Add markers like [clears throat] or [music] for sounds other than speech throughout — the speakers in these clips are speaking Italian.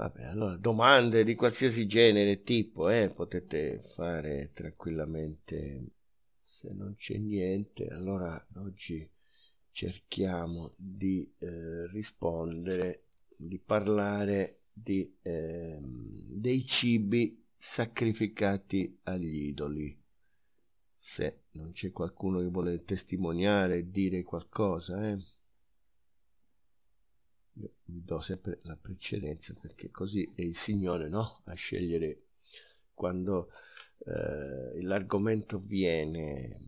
Vabbè, allora domande di qualsiasi genere, tipo, eh, potete fare tranquillamente. Se non c'è niente, allora oggi cerchiamo di eh, rispondere, di parlare di, eh, dei cibi sacrificati agli idoli. Se non c'è qualcuno che vuole testimoniare, dire qualcosa, eh io vi do sempre la precedenza perché così è il Signore no? a scegliere quando eh, l'argomento viene,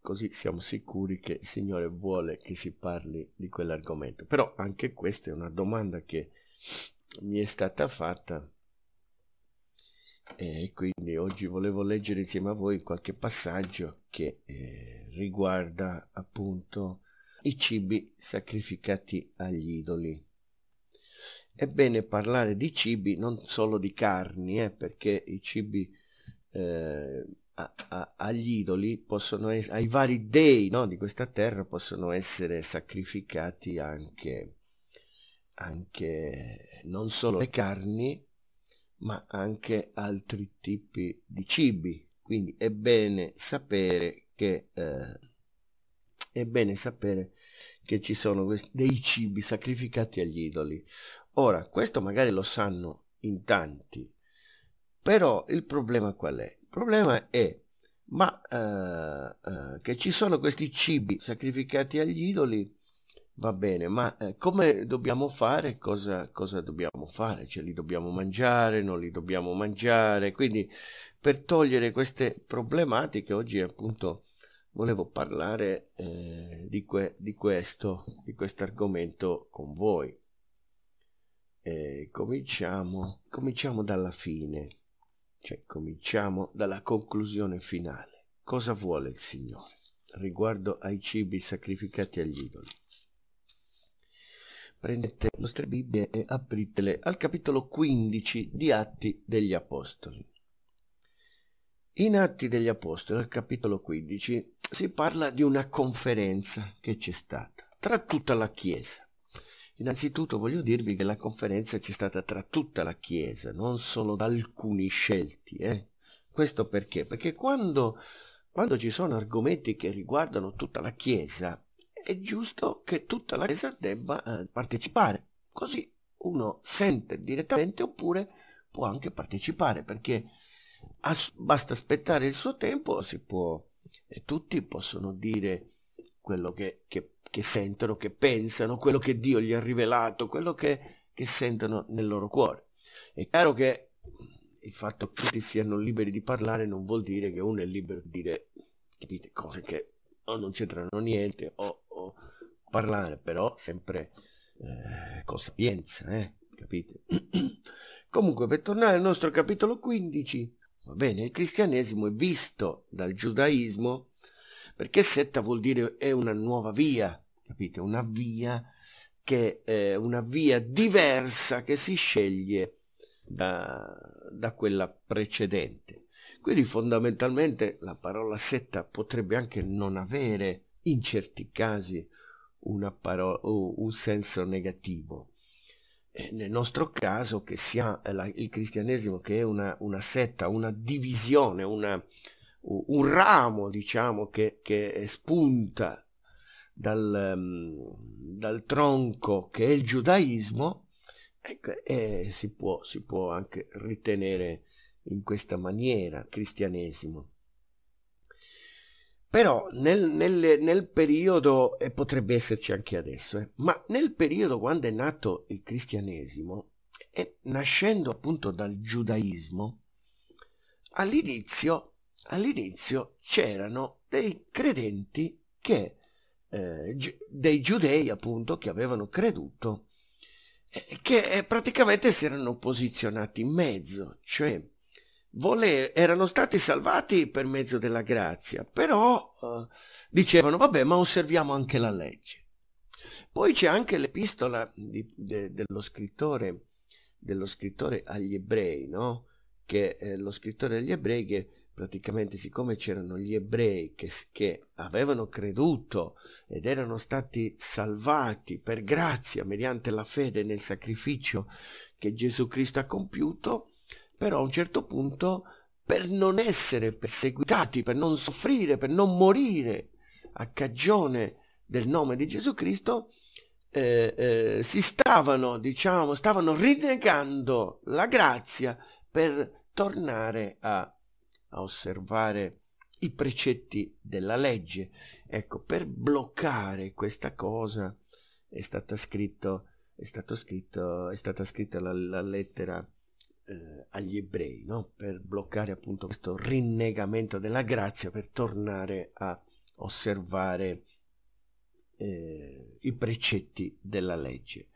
così siamo sicuri che il Signore vuole che si parli di quell'argomento. Però anche questa è una domanda che mi è stata fatta e quindi oggi volevo leggere insieme a voi qualche passaggio che eh, riguarda appunto i cibi sacrificati agli idoli. Ebbene, parlare di cibi, non solo di carni, eh, perché i cibi eh, a, a, agli idoli possono essere, ai vari dei no, di questa terra possono essere sacrificati anche, anche non solo le carni, ma anche altri tipi di cibi. Quindi è bene sapere che eh, è bene sapere che ci sono dei cibi sacrificati agli idoli. Ora, questo magari lo sanno in tanti, però il problema qual è? Il problema è ma eh, eh, che ci sono questi cibi sacrificati agli idoli, va bene, ma eh, come dobbiamo fare? Cosa, cosa, dobbiamo fare? Cioè li dobbiamo mangiare, non li dobbiamo mangiare? Quindi per togliere queste problematiche oggi appunto volevo parlare eh, di, que- di, questo, di questo argomento con voi. E cominciamo, cominciamo dalla fine, cioè cominciamo dalla conclusione finale. Cosa vuole il Signore riguardo ai cibi sacrificati agli idoli? Prendete le vostre Bibbie e apritele al capitolo 15 di Atti degli Apostoli. In Atti degli Apostoli, al capitolo 15, si parla di una conferenza che c'è stata tra tutta la Chiesa. Innanzitutto voglio dirvi che la conferenza c'è stata tra tutta la Chiesa, non solo da alcuni scelti. Eh? Questo perché? Perché quando, quando ci sono argomenti che riguardano tutta la Chiesa, è giusto che tutta la Chiesa debba eh, partecipare. Così uno sente direttamente oppure può anche partecipare, perché As- basta aspettare il suo tempo, si può, e tutti possono dire quello che, che, che, sentono, che pensano, quello che Dio gli ha rivelato, quello che, che sentono nel loro cuore. È chiaro che il fatto che tutti siano liberi di parlare non vuol dire che uno è libero di dire capite, cose che o non c'entrano niente o, o parlare, però sempre eh, con sapienza, eh, capite? [clears throat] Comunque, per tornare al nostro capitolo 15, Va bene, il cristianesimo è visto dal giudaismo perché setta vuol dire è una nuova via, capite? Una via che è eh, una via diversa che si sceglie da, da quella precedente. Quindi fondamentalmente la parola setta potrebbe anche non avere in certi casi una parola, un senso negativo nel nostro caso che sia la, il cristianesimo che è una, una setta, una divisione, una, un ramo diciamo che, che spunta dal, mm, dal, tronco che è il giudaismo, ecco, eh, si, può, si può anche ritenere in questa maniera cristianesimo. Però nel, nel, nel periodo, e potrebbe esserci anche adesso, eh, ma nel periodo quando è nato il cristianesimo, e nascendo appunto dal giudaismo, all'inizio, all'inizio c'erano dei credenti che, eh, dei giudei appunto, che avevano creduto, eh, che praticamente si erano posizionati in mezzo, cioè vole- erano stati salvati per mezzo della grazia, però eh, dicevano vabbè ma osserviamo anche la legge. Poi c'è anche l'epistola di, de, dello, scrittore, dello, scrittore, agli ebrei, no? che eh, lo scrittore agli ebrei che praticamente siccome c'erano gli ebrei che, che, avevano creduto ed erano stati salvati per grazia mediante la fede nel sacrificio che Gesù Cristo ha compiuto, però a un certo punto per non essere perseguitati, per non soffrire, per non morire a cagione del nome di Gesù Cristo, eh, eh, si stavano, diciamo, stavano rinnegando la grazia per tornare a, a osservare i precetti della legge. Ecco, per bloccare questa cosa è stata scritto, è stato scritto, è stata scritta la, la lettera eh, agli ebrei, no? per bloccare appunto questo rinnegamento della grazia, per tornare a osservare eh, i precetti della legge.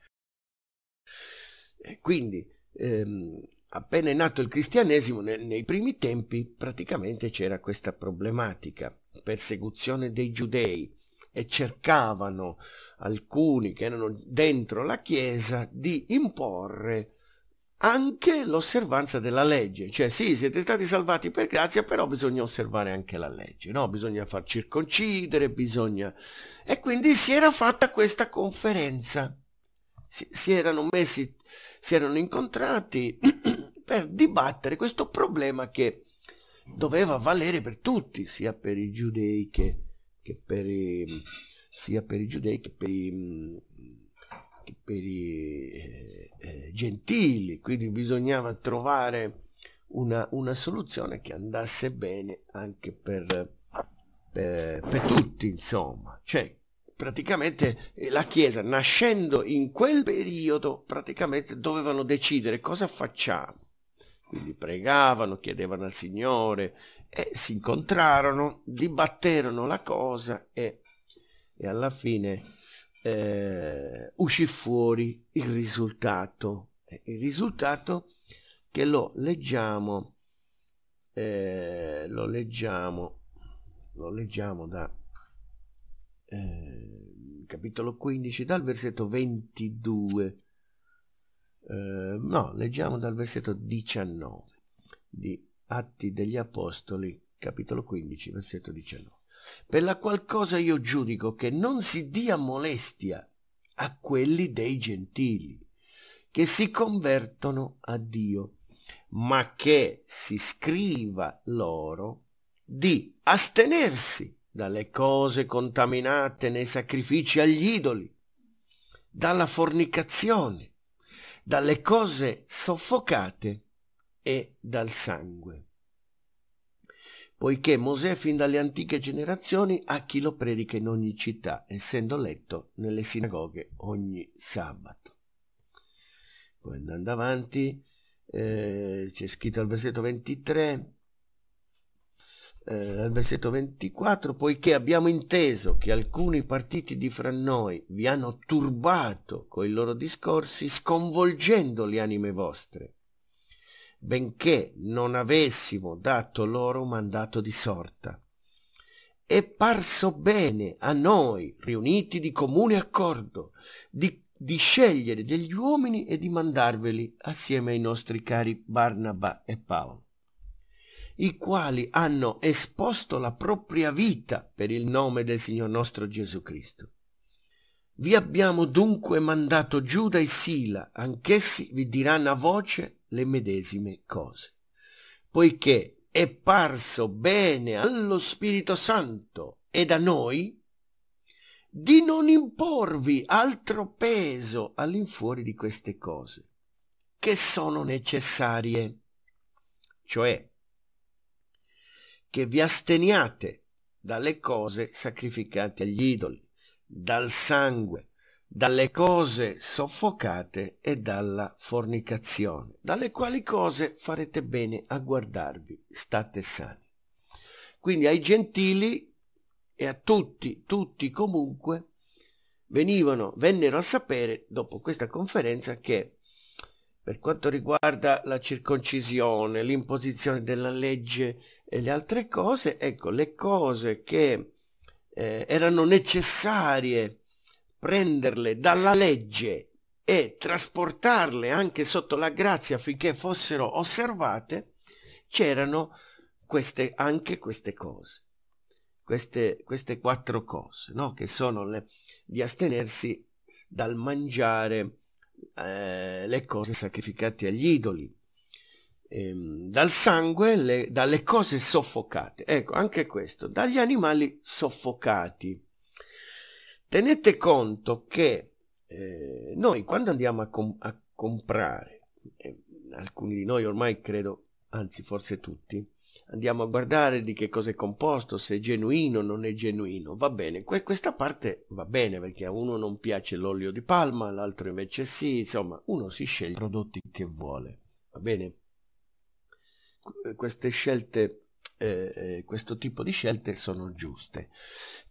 E quindi, ehm, appena è nato il cristianesimo, nel, nei primi tempi praticamente c'era questa problematica, persecuzione dei giudei, e cercavano alcuni che erano dentro la Chiesa di imporre anche l'osservanza della legge, cioè sì, siete stati salvati per grazia, però bisogna osservare anche la legge, no? bisogna far circoncidere, bisogna... E quindi si era fatta questa conferenza, si, si erano messi, si erano incontrati [clears throat] per dibattere questo problema che doveva valere per tutti, sia per i giudei che, che per i, sia per i giudei che per i per i eh, eh, gentili, quindi bisognava trovare una, una, soluzione che andasse bene anche per, per, per tutti, insomma. Cioè, praticamente eh, la Chiesa, nascendo in quel periodo, praticamente dovevano decidere cosa facciamo. Quindi pregavano, chiedevano al Signore e si incontrarono, dibatterono la cosa e, e alla fine eh, uscì fuori il risultato. Il risultato che lo leggiamo, eh, lo leggiamo, lo leggiamo da eh, capitolo 15, dal versetto 22. Eh, no, leggiamo dal versetto 19 di Atti degli Apostoli, capitolo 15, versetto 19 per la qual cosa io giudico che non si dia molestia a quelli dei gentili, che si convertono a Dio, ma che si scriva loro di astenersi dalle cose contaminate nei sacrifici agli idoli, dalla fornicazione, dalle cose soffocate e dal sangue poiché Mosè fin dalle antiche generazioni ha chi lo predica in ogni città, essendo letto nelle sinagoghe ogni sabato. Poi andando avanti, eh, c'è scritto al versetto 23, eh, al versetto 24, poiché abbiamo inteso che alcuni partiti di fra noi vi hanno turbato coi loro discorsi, sconvolgendo le anime vostre benché non avessimo dato loro un mandato di sorta. E parso bene a noi, riuniti di comune accordo, di, di scegliere degli uomini e di mandarveli assieme ai nostri cari Barnaba e Paolo i quali hanno esposto la propria vita per il nome del Signor nostro Gesù Cristo. Vi abbiamo dunque mandato Giuda e Sila, anch'essi vi diranno a voce le medesime cose, poiché è parso bene allo Spirito Santo ed a noi di non imporvi altro peso all'infuori di queste cose, che sono necessarie, cioè che vi asteniate dalle cose sacrificate agli idoli dal sangue, dalle cose soffocate e dalla fornicazione, dalle quali cose farete bene a guardarvi, state sani. Quindi ai gentili e a tutti, tutti comunque, venivano, vennero a sapere dopo questa conferenza che per quanto riguarda la circoncisione, l'imposizione della legge e le altre cose, ecco, le cose che eh, erano necessarie prenderle dalla legge e trasportarle anche sotto la grazia affinché fossero osservate, c'erano queste, anche queste cose, queste, queste quattro cose, no? che sono le, di astenersi dal mangiare eh, le cose sacrificate agli idoli, ehm, dal sangue, le, dalle cose soffocate. Ecco, anche questo, dagli animali soffocati. Tenete conto che eh, noi quando andiamo a, com- a comprare, eh, alcuni di noi ormai credo, anzi forse tutti, andiamo a guardare di che cosa è composto, se è genuino o non è genuino. Va bene, que- questa parte va bene perché a uno non piace l'olio di palma, all'altro invece sì, insomma, uno si sceglie i prodotti che vuole. Va bene? queste scelte, eh, eh, questo tipo di scelte sono giuste.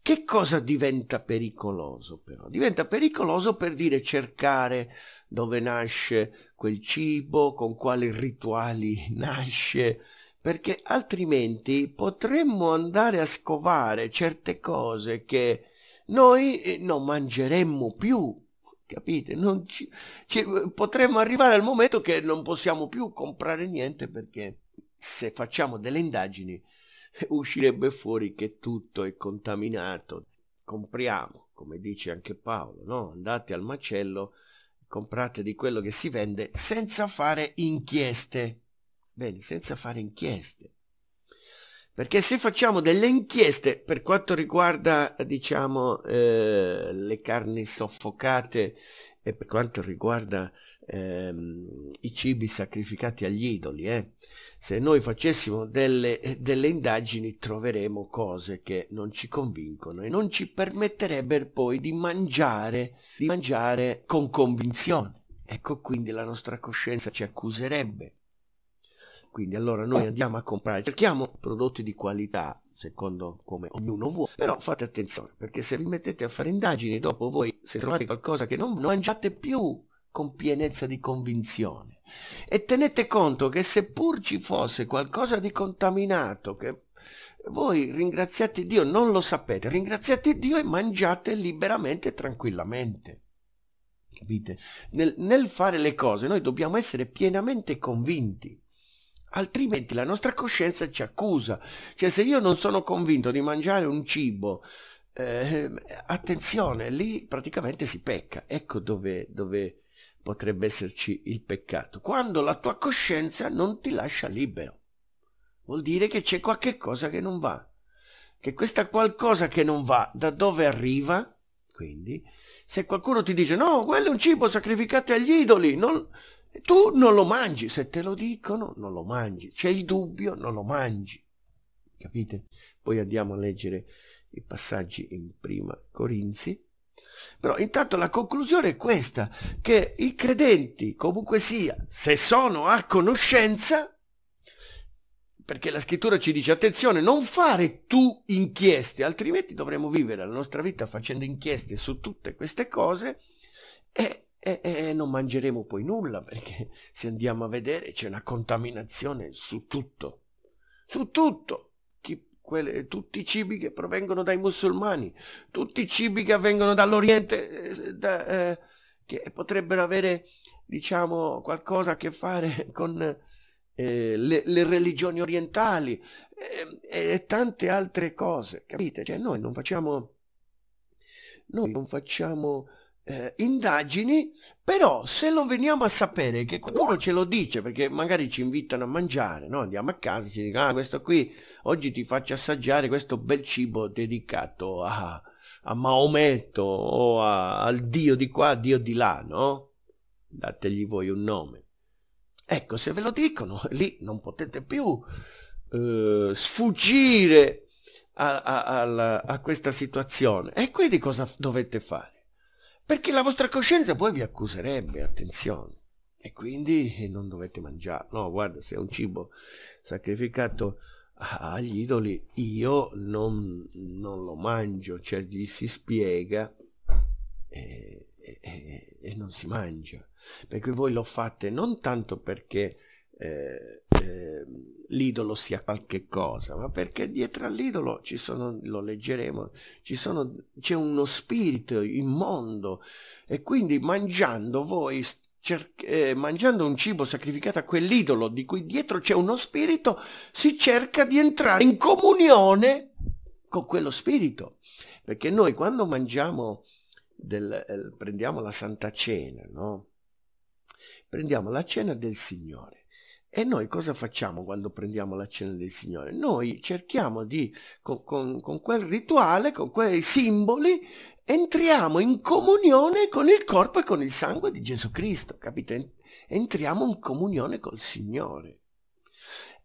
Che cosa diventa pericoloso però? Diventa pericoloso per dire cercare dove nasce quel cibo, con quali rituali [laughs] nasce, perché altrimenti potremmo andare a scovare certe cose che noi eh, non mangeremmo più capite? Ci, ci, potremmo arrivare al momento che non possiamo più comprare niente perché se facciamo delle indagini [laughs] uscirebbe fuori che tutto è contaminato. Compriamo, come dice anche Paolo, no? andate al macello, comprate di quello che si vende senza fare inchieste. Bene, senza fare inchieste. Perché se facciamo delle inchieste per quanto riguarda, diciamo, eh, le carni soffocate e per quanto riguarda ehm, i cibi sacrificati agli idoli, eh, se noi facessimo delle, delle indagini troveremo cose che non ci convincono e non ci permetterebbero poi di mangiare, di mangiare con convinzione. Ecco quindi la nostra coscienza ci accuserebbe. Quindi allora noi eh. andiamo a comprare, cerchiamo prodotti di qualità, secondo come ognuno vuole. Però fate attenzione, perché se vi mettete a fare indagini, dopo voi, se trovate qualcosa che non mangiate più con pienezza di convinzione, e tenete conto che seppur ci fosse qualcosa di contaminato, che voi ringraziate Dio, non lo sapete, ringraziate Dio e mangiate liberamente e tranquillamente. Capite? Nel, nel fare le cose noi dobbiamo essere pienamente convinti altrimenti la nostra coscienza ci accusa. Cioè, se io non sono convinto di mangiare un cibo, eh, attenzione, lì praticamente si pecca. Ecco dove, dove potrebbe esserci il peccato. Quando la tua coscienza non ti lascia libero. Vuol dire che c'è qualche cosa che non va. Che questa qualcosa che non va, da dove arriva? Quindi, se qualcuno ti dice no, quello è un cibo sacrificato agli idoli, non, tu non lo mangi, se te lo dicono non lo mangi, c'è il dubbio non lo mangi. Capite? Poi andiamo a leggere i passaggi in prima Corinzi. Però intanto la conclusione è questa, che i credenti comunque sia, se sono a conoscenza, perché la scrittura ci dice attenzione, non fare tu inchieste, altrimenti dovremo vivere la nostra vita facendo inchieste su tutte queste cose e e, e, non mangeremo poi nulla perché [laughs] se andiamo a vedere c'è una contaminazione su tutto, su tutto, quelle, tutti i cibi che provengono dai musulmani, tutti i cibi che vengono dall'Oriente, eh, da, eh, che potrebbero avere, diciamo, qualcosa a che fare [laughs] con... Eh, le, le, religioni orientali e, eh, e tante altre cose, capite? Cioè noi non facciamo, noi non facciamo eh, indagini, però se lo veniamo a sapere che qualcuno ce lo dice, perché magari ci invitano a mangiare, no? andiamo a casa, ci dicono, ah, questo qui oggi ti faccio assaggiare questo bel cibo dedicato a, a Maometto o a, al Dio di qua, Dio di là, no? Dategli voi un nome. Ecco, se ve lo dicono, [laughs] lì non potete più eh, sfuggire a, a, a, a, questa situazione. E quindi cosa dovete fare? Perché la vostra coscienza poi vi accuserebbe, attenzione. E quindi eh, non dovete mangiare. No, guarda, se è un cibo sacrificato agli idoli, io non, non lo mangio, cioè gli si spiega e, eh, e, eh, e, non si mangia. Perché voi lo fate non tanto perché... Eh, eh, l'idolo sia qualche cosa, ma perché dietro all'idolo ci sono, lo leggeremo, ci sono, c'è uno spirito immondo e quindi mangiando voi Cer- eh, mangiando un cibo sacrificato a quell'idolo di cui dietro c'è uno spirito, si cerca di entrare in comunione con quello spirito. Perché noi quando mangiamo, del, eh, prendiamo la Santa Cena, no? prendiamo la cena del Signore. E noi cosa facciamo quando prendiamo la cena del Signore? Noi cerchiamo di, con, con, con quel rituale, con quei simboli, entriamo in comunione con il corpo e con il sangue di Gesù Cristo, capite? Entriamo in comunione col Signore.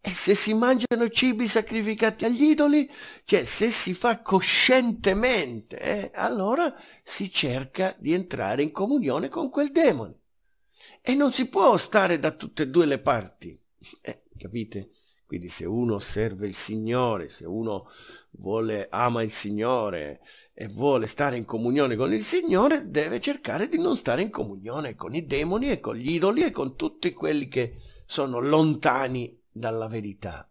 E se si mangiano cibi sacrificati agli idoli, cioè se si fa coscientemente, eh, allora si cerca di entrare in comunione con quel demone. E non si può stare da tutte e due le parti. [laughs] Eh, capite? Quindi se uno serve il Signore, se uno vuole, ama il Signore e vuole stare in comunione con il Signore, deve cercare di non stare in comunione con i demoni e con gli idoli e con tutti quelli che sono lontani dalla verità.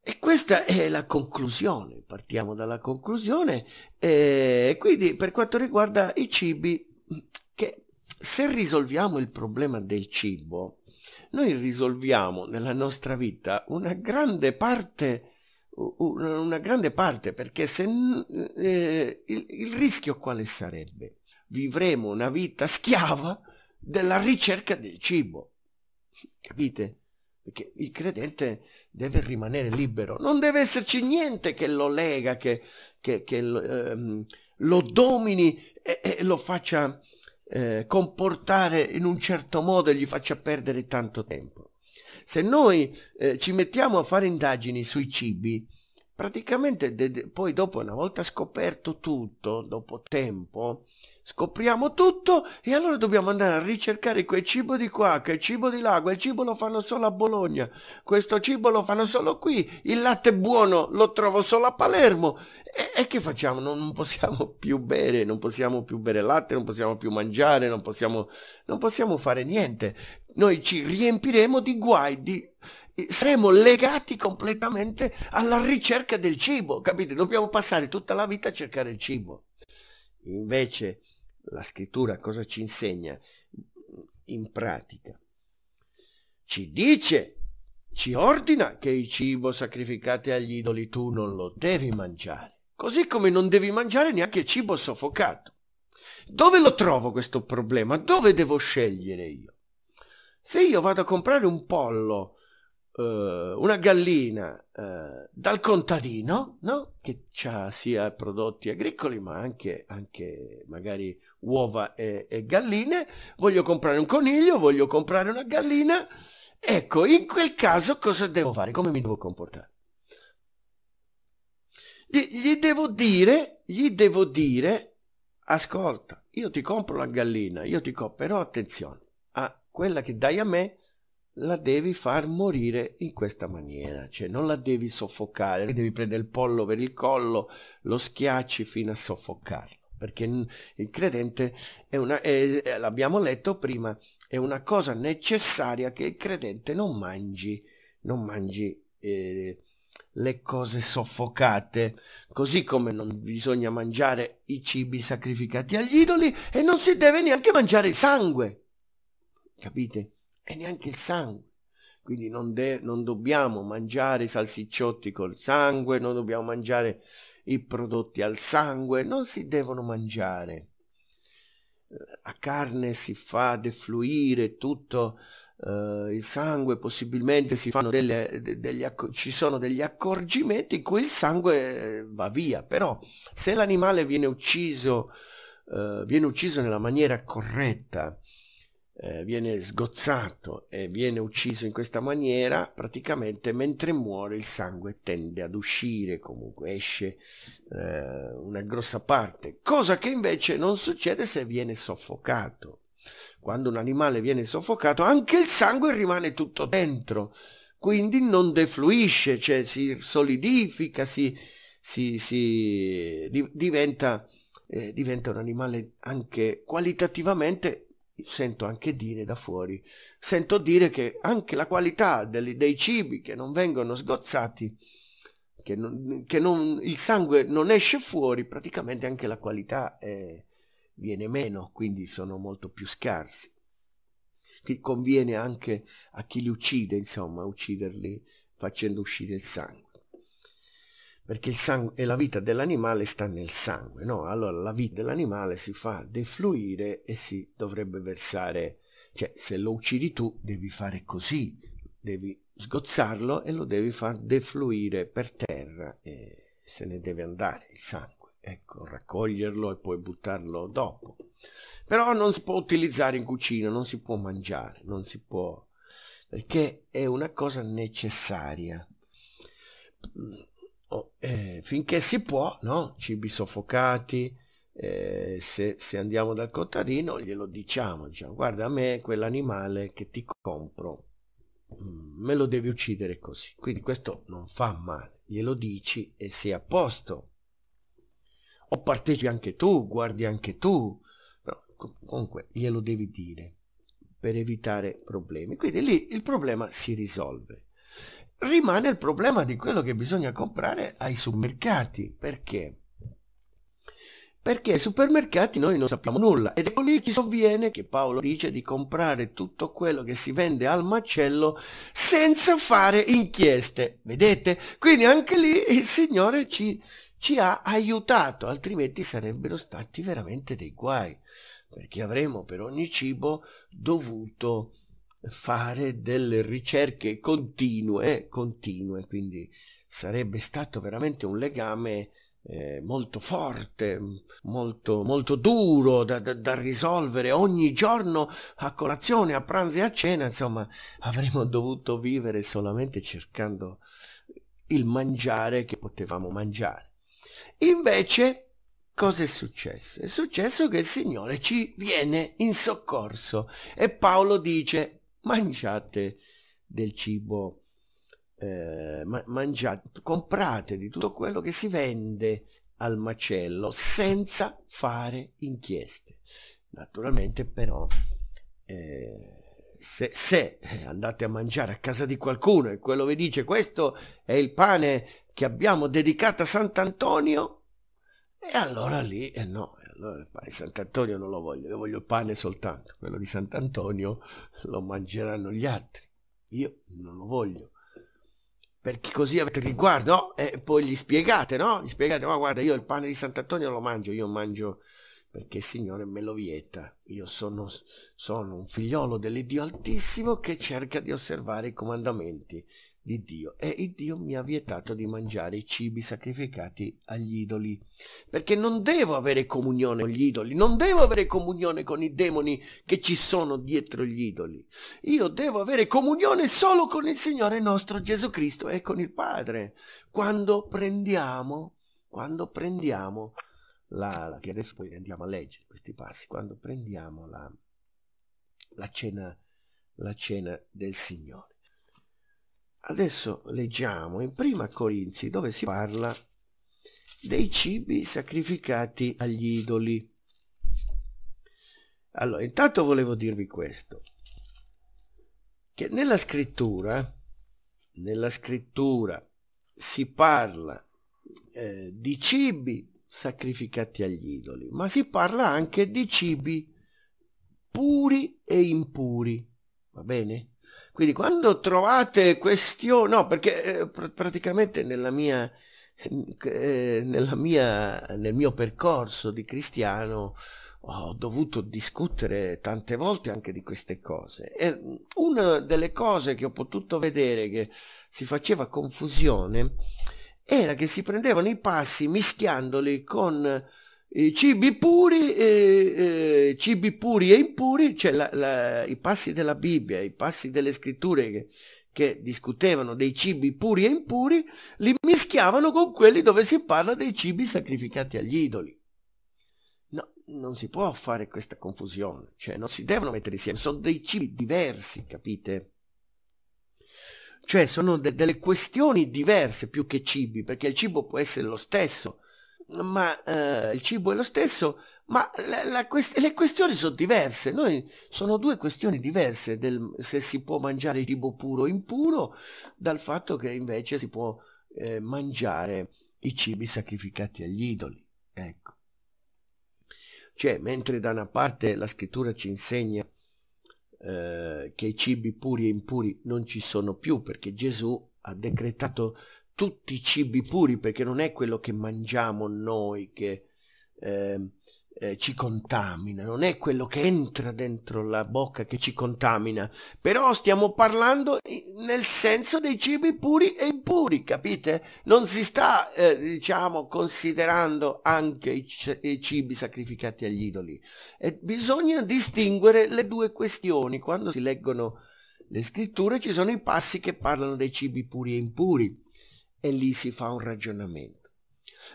E questa è la conclusione, partiamo dalla conclusione, e eh, quindi per quanto riguarda i cibi che se risolviamo il problema del cibo, noi risolviamo nella nostra vita una grande parte, una grande parte perché se, eh, il, il rischio quale sarebbe? Vivremo una vita schiava della ricerca del cibo. Capite? Perché il credente deve rimanere libero, non deve esserci niente che lo lega, che, che, che lo, ehm, lo domini e, e lo faccia eh, comportare in un certo modo e gli faccia perdere tanto tempo. Se noi eh, ci mettiamo a fare indagini sui cibi, praticamente de- de- poi dopo una volta scoperto tutto, dopo tempo, scopriamo tutto e allora dobbiamo andare a ricercare quel cibo di qua, quel cibo di là, quel cibo lo fanno solo a Bologna, questo cibo lo fanno solo qui, il latte buono lo trovo solo a Palermo. E, e che facciamo? Non, non, possiamo più bere, non possiamo più bere latte, non possiamo più mangiare, non possiamo, non possiamo fare niente. Noi ci riempiremo di guai, di, eh, saremo legati completamente alla ricerca del cibo, capite? Dobbiamo passare tutta la vita a cercare il cibo. Invece la scrittura cosa ci insegna in pratica? Ci dice, ci ordina che il cibo sacrificato agli idoli tu non lo devi mangiare, così come non devi mangiare neanche il cibo soffocato. Dove lo trovo questo problema? Dove devo scegliere io? Se io vado a comprare un pollo, eh, una gallina eh, dal contadino, no? che ha sia prodotti agricoli ma anche, anche magari uova e, e galline, voglio comprare un coniglio, voglio comprare una gallina. Ecco, in quel caso cosa devo fare? Come mi devo comportare? gli, devo dire, gli devo dire, ascolta, io ti compro la gallina, io ti compro, però attenzione, a quella che dai a me la devi far morire in questa maniera, cioè non la devi soffocare, devi prendere il pollo per il collo, lo schiacci fino a soffocarlo perché il credente è una, è, l'abbiamo letto prima, è una cosa necessaria che il credente non mangi, non mangi eh, le cose soffocate, così come non bisogna mangiare i cibi sacrificati agli idoli e non si deve neanche mangiare il sangue, capite? E neanche il sangue quindi non, de- non dobbiamo mangiare i salsicciotti col sangue, non dobbiamo mangiare i prodotti al sangue, non si devono mangiare. Eh, a carne si fa defluire tutto eh, il sangue, possibilmente si fanno delle, de- degli acc- ci sono degli accorgimenti in cui il sangue eh, va via, però se l'animale viene ucciso, eh, viene ucciso nella maniera corretta, eh, viene sgozzato e viene ucciso in questa maniera, praticamente mentre muore il sangue tende ad uscire, comunque esce eh, una grossa parte, cosa che invece non succede se viene soffocato. Quando un animale viene soffocato, anche il sangue rimane tutto dentro, quindi non defluisce, cioè si solidifica, si, si, si diventa, eh, diventa un animale anche qualitativamente sento anche dire da fuori, sento dire che anche la qualità dei, dei cibi che non vengono sgozzati, che, non, che non, il sangue non esce fuori, praticamente anche la qualità eh, viene meno, quindi sono molto più scarsi. Che conviene anche a chi li uccide, insomma, ucciderli facendo uscire il sangue perché il sangue e la vita dell'animale sta nel sangue, no? Allora la vita dell'animale si fa defluire e si dovrebbe versare, cioè se lo uccidi tu devi fare così, devi sgozzarlo e lo devi far defluire per terra e se ne deve andare il sangue, ecco, raccoglierlo e poi buttarlo dopo. Però non si può utilizzare in cucina, non si può mangiare, non si può perché è una cosa necessaria Oh, eh, finché si può, no? cibi soffocati, eh, se, se, andiamo dal contadino glielo diciamo, diciamo guarda a me quell'animale che ti compro mm, me lo devi uccidere così, quindi questo non fa male, glielo dici e sei a posto. O partecipi anche tu, guardi anche tu, però comunque glielo devi dire per evitare problemi. Quindi lì il problema si risolve rimane il problema di quello che bisogna comprare ai supermercati. Perché? Perché ai supermercati noi non sappiamo nulla ed è lì che sovviene che Paolo dice di comprare tutto quello che si vende al macello senza fare inchieste. Vedete? Quindi anche lì il Signore ci, ci ha aiutato, altrimenti sarebbero stati veramente dei guai, perché avremmo per ogni cibo dovuto fare delle ricerche continue, continue, quindi sarebbe stato veramente un legame eh, molto forte, molto, molto duro da, da, da, risolvere ogni giorno a colazione, a pranzo e a cena, insomma avremmo dovuto vivere solamente cercando il mangiare che potevamo mangiare. Invece, cosa è successo? È successo che il Signore ci viene in soccorso e Paolo dice mangiate del cibo, eh, mangiate, comprate di tutto quello che si vende al macello senza fare inchieste. Naturalmente però eh, se, se, andate a mangiare a casa di qualcuno e quello vi dice questo è il pane che abbiamo dedicato a Sant'Antonio, e allora lì eh no, allora il pane di Sant'Antonio non lo voglio, io voglio il pane soltanto. Quello di Sant'Antonio lo mangeranno gli altri. Io non lo voglio. Perché così avete riguardo, no? E poi gli spiegate, no? Gli spiegate, ma guarda, io il pane di Sant'Antonio lo mangio, io mangio perché il Signore me lo vieta. Io sono, sono un figliolo dell'Iddio Altissimo che cerca di osservare i comandamenti di Dio e Dio mi ha vietato di mangiare i cibi sacrificati agli idoli perché non devo avere comunione con gli idoli non devo avere comunione con i demoni che ci sono dietro gli idoli io devo avere comunione solo con il Signore nostro Gesù Cristo e con il Padre quando prendiamo quando prendiamo la, la che adesso poi andiamo a leggere questi passi quando prendiamo la, la cena la cena del Signore Adesso leggiamo in prima Corinzi dove si parla dei cibi sacrificati agli idoli. Allora, intanto volevo dirvi questo, che nella scrittura, nella scrittura si parla eh, di cibi sacrificati agli idoli, ma si parla anche di cibi puri e impuri, va bene? Quindi quando trovate questioni, no, perché eh, pr- praticamente nella mia, eh, nella mia, nel mio percorso di cristiano ho dovuto discutere tante volte anche di queste cose. E una delle cose che ho potuto vedere che si faceva confusione era che si prendevano i passi mischiandoli con cibi puri, eh, cibi puri e impuri, cioè la, la, i passi della Bibbia, i passi delle scritture che, che, discutevano dei cibi puri e impuri, li mischiavano con quelli dove si parla dei cibi sacrificati agli idoli. No, non si può fare questa confusione, cioè non si devono mettere insieme, sono dei cibi diversi, capite? Cioè sono de- delle questioni diverse più che cibi, perché il cibo può essere lo stesso, ma eh, il cibo è lo stesso, ma la, la quest le questioni sono diverse. Noi sono due questioni diverse del se si può mangiare cibo puro o impuro dal fatto che invece si può eh, mangiare i cibi sacrificati agli idoli. Ecco. Cioè, mentre da una parte la scrittura ci insegna eh, che i cibi puri e impuri non ci sono più perché Gesù ha decretato tutti i cibi puri, perché non è quello che mangiamo noi che eh, eh, ci contamina, non è quello che entra dentro la bocca che ci contamina, però stiamo parlando nel senso dei cibi puri e impuri, capite? Non si sta, eh, diciamo, considerando anche i, i cibi sacrificati agli idoli. E bisogna distinguere le due questioni quando si leggono le scritture ci sono i passi che parlano dei cibi puri e impuri e lì si fa un ragionamento.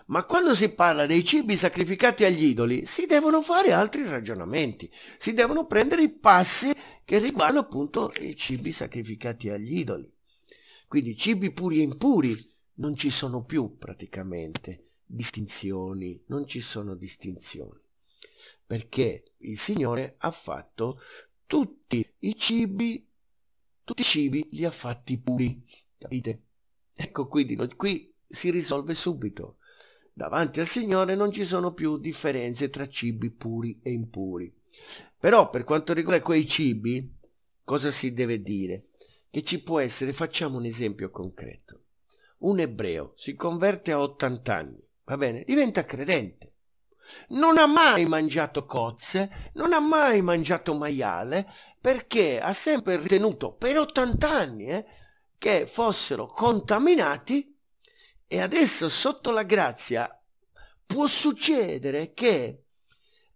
Ma quando si parla dei cibi sacrificati agli idoli, si devono fare altri ragionamenti, si devono prendere i passi che riguardano appunto i cibi sacrificati agli idoli. Quindi cibi puri e impuri non ci sono più praticamente distinzioni, non ci sono distinzioni, perché il Signore ha fatto tutti i cibi, tutti i cibi li ha fatti puri, capite? Ecco quindi, qui si risolve subito. Davanti al Signore non ci sono più differenze tra cibi puri e impuri. Però per quanto riguarda quei cibi, cosa si deve dire? Che ci può essere, facciamo un esempio concreto. Un ebreo si converte a 80 anni, va bene? Diventa credente. Non ha mai mangiato cozze, non ha mai mangiato maiale, perché ha sempre ritenuto, per 80 anni, eh, che fossero contaminati e adesso sotto la grazia può succedere che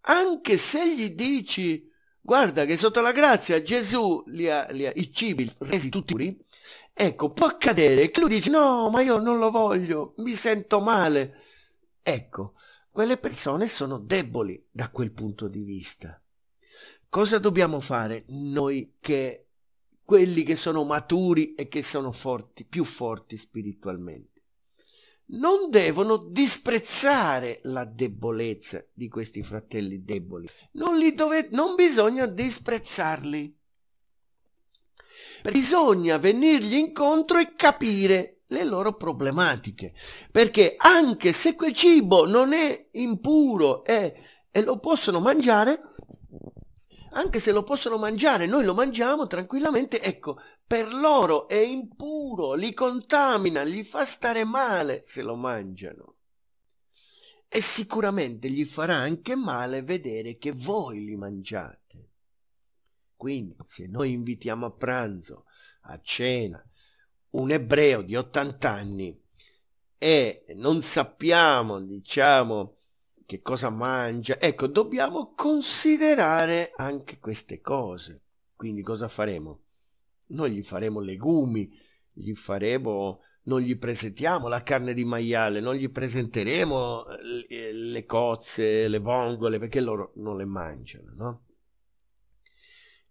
anche se gli dici guarda che sotto la grazia Gesù li ha, li ha i cibi resi tutti puri, ecco può accadere che lui dice no ma io non lo voglio, mi sento male. Ecco, quelle persone sono deboli da quel punto di vista. Cosa dobbiamo fare noi che quelli che sono maturi e che sono forti, più forti spiritualmente. Non devono disprezzare la debolezza di questi fratelli deboli, non, dove, non bisogna disprezzarli. Bisogna venirgli incontro e capire le loro problematiche, perché anche se quel cibo non è impuro e, e lo possono mangiare, anche se lo possono mangiare, noi lo mangiamo tranquillamente, ecco, per loro è impuro, li contamina, gli fa stare male se lo mangiano. E sicuramente gli farà anche male vedere che voi li mangiate. Quindi, se noi invitiamo a pranzo, a cena, un ebreo di 80 anni e non sappiamo, diciamo, che cosa mangia. Ecco, dobbiamo considerare anche queste cose. Quindi cosa faremo? Noi gli faremo legumi, gli faremo, non gli presentiamo la carne di maiale, non gli presenteremo eh, eh, le cozze, le vongole, perché loro non le mangiano, no?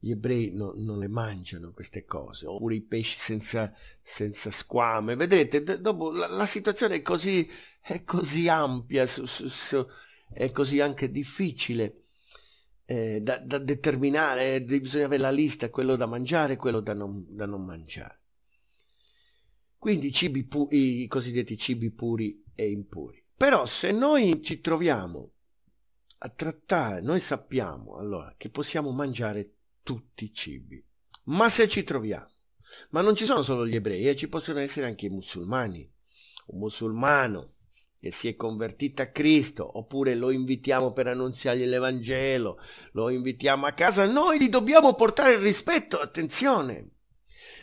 gli ebrei no, non le mangiano queste cose, oppure i pesci senza, senza squame. Vedrete, dopo la, la, situazione è così, è così ampia, su, su, su, è così anche difficile eh, da, da, determinare, eh, bisogna avere la lista, quello da mangiare e quello da non, da non, mangiare. Quindi i, i cosiddetti cibi puri e impuri. Però se noi ci troviamo a trattare, noi sappiamo allora che possiamo mangiare tutti i cibi. Ma se ci troviamo, ma non ci sono solo gli ebrei, eh, ci possono essere anche i musulmani. Un musulmano che si è convertito a Cristo, oppure lo invitiamo per annunziargli l'Evangelo, lo invitiamo a casa, noi gli dobbiamo portare il rispetto, attenzione,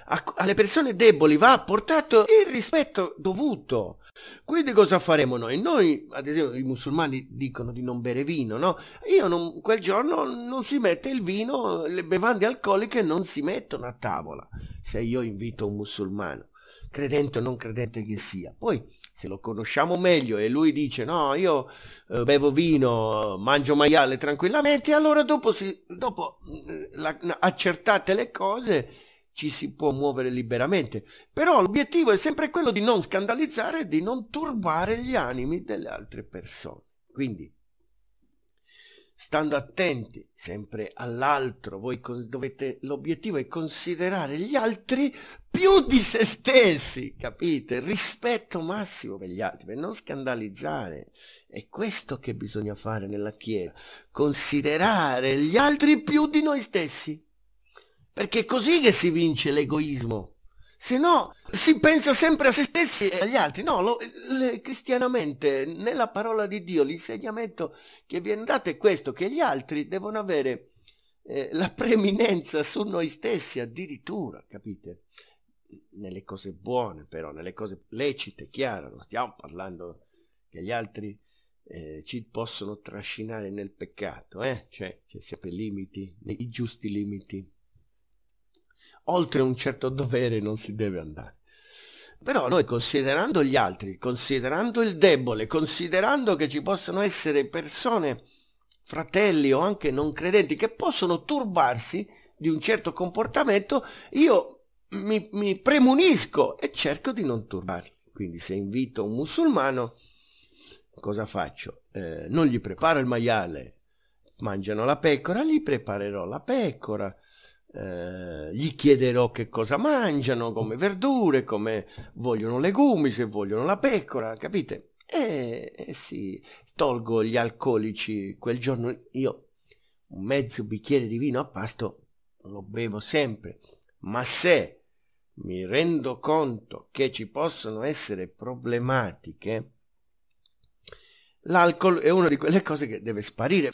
a, alle persone deboli va portato il rispetto dovuto. Quindi cosa faremo noi? Noi, ad esempio, i musulmani dicono di non bere vino, no? Io non, quel giorno non si mette il vino, le bevande alcoliche non si mettono a tavola. Se io invito un musulmano, credente o non credente che sia, poi se lo conosciamo meglio e lui dice no, io eh, bevo vino, mangio maiale tranquillamente, allora dopo, si, dopo eh, la, accertate le cose ci si può muovere liberamente, però l'obiettivo è sempre quello di non scandalizzare e di non turbare gli animi delle altre persone. Quindi, stando attenti sempre all'altro, voi dovete, l'obiettivo è considerare gli altri più di se stessi, capite? Rispetto massimo per gli altri, per non scandalizzare. È questo che bisogna fare nella Chiesa, considerare gli altri più di noi stessi. Perché è così che si vince l'egoismo. Se no, si pensa sempre a se stessi e agli altri. No, lo, le, cristianamente, nella parola di Dio, l'insegnamento che viene dato è questo, che gli altri devono avere eh, la preeminenza su noi stessi addirittura, capite? Nelle cose buone però, nelle cose lecite, chiaro, non stiamo parlando che gli altri eh, ci possono trascinare nel peccato, eh? cioè ci siamo i limiti, i giusti limiti oltre un certo dovere non si deve andare. Però noi considerando gli altri, considerando il debole, considerando che ci possono essere persone, fratelli o anche non credenti, che possono turbarsi di un certo comportamento, io mi, mi premunisco e cerco di non turbarli. Quindi se invito un musulmano, cosa faccio? Eh, non gli preparo il maiale, mangiano la pecora, gli preparerò la pecora. Eh, gli chiederò che cosa mangiano, come verdure, come vogliono legumi, se vogliono la pecora, capite? E, e sì, tolgo gli alcolici quel giorno io un mezzo bicchiere di vino a pasto lo bevo sempre, ma se mi rendo conto che ci possono essere problematiche, l'alcol è una di quelle cose che deve sparire.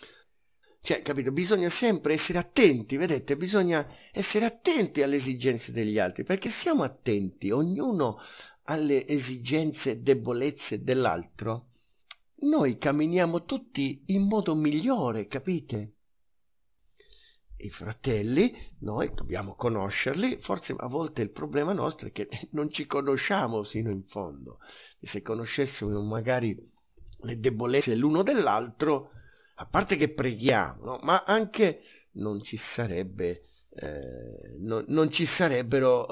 Cioè, capito? Bisogna sempre essere attenti, vedete? Bisogna essere attenti alle esigenze degli altri, perché siamo attenti, ognuno alle esigenze, e debolezze dell'altro. Noi camminiamo tutti in modo migliore, capite? I fratelli, noi dobbiamo conoscerli, forse a volte il problema nostro è che non ci conosciamo sino in fondo. E se conoscessimo magari le debolezze l'uno dell'altro, a parte che preghiamo, no? ma anche non ci sarebbe, eh, no, non ci sarebbero,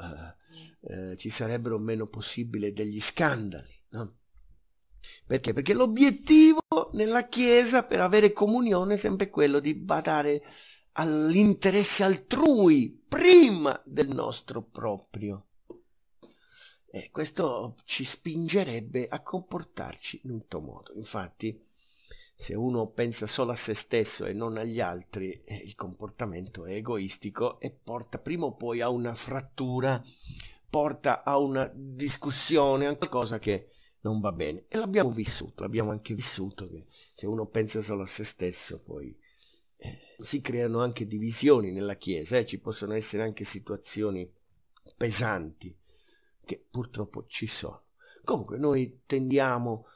eh, eh, ci sarebbero meno possibile degli scandali. No? Perché? Perché l'obiettivo nella Chiesa per avere comunione è sempre quello di badare all'interesse altrui prima del nostro proprio. Eh, questo ci spingerebbe a comportarci in un modo. Infatti, se uno pensa solo a se stesso e non agli altri, eh, il comportamento è egoistico e porta prima o poi a una frattura, porta a una discussione, a qualcosa che non va bene. E l'abbiamo vissuto, l'abbiamo anche vissuto che se uno pensa solo a se stesso poi eh, si creano anche divisioni nella Chiesa, eh, ci possono essere anche situazioni pesanti che purtroppo ci sono. Comunque noi tendiamo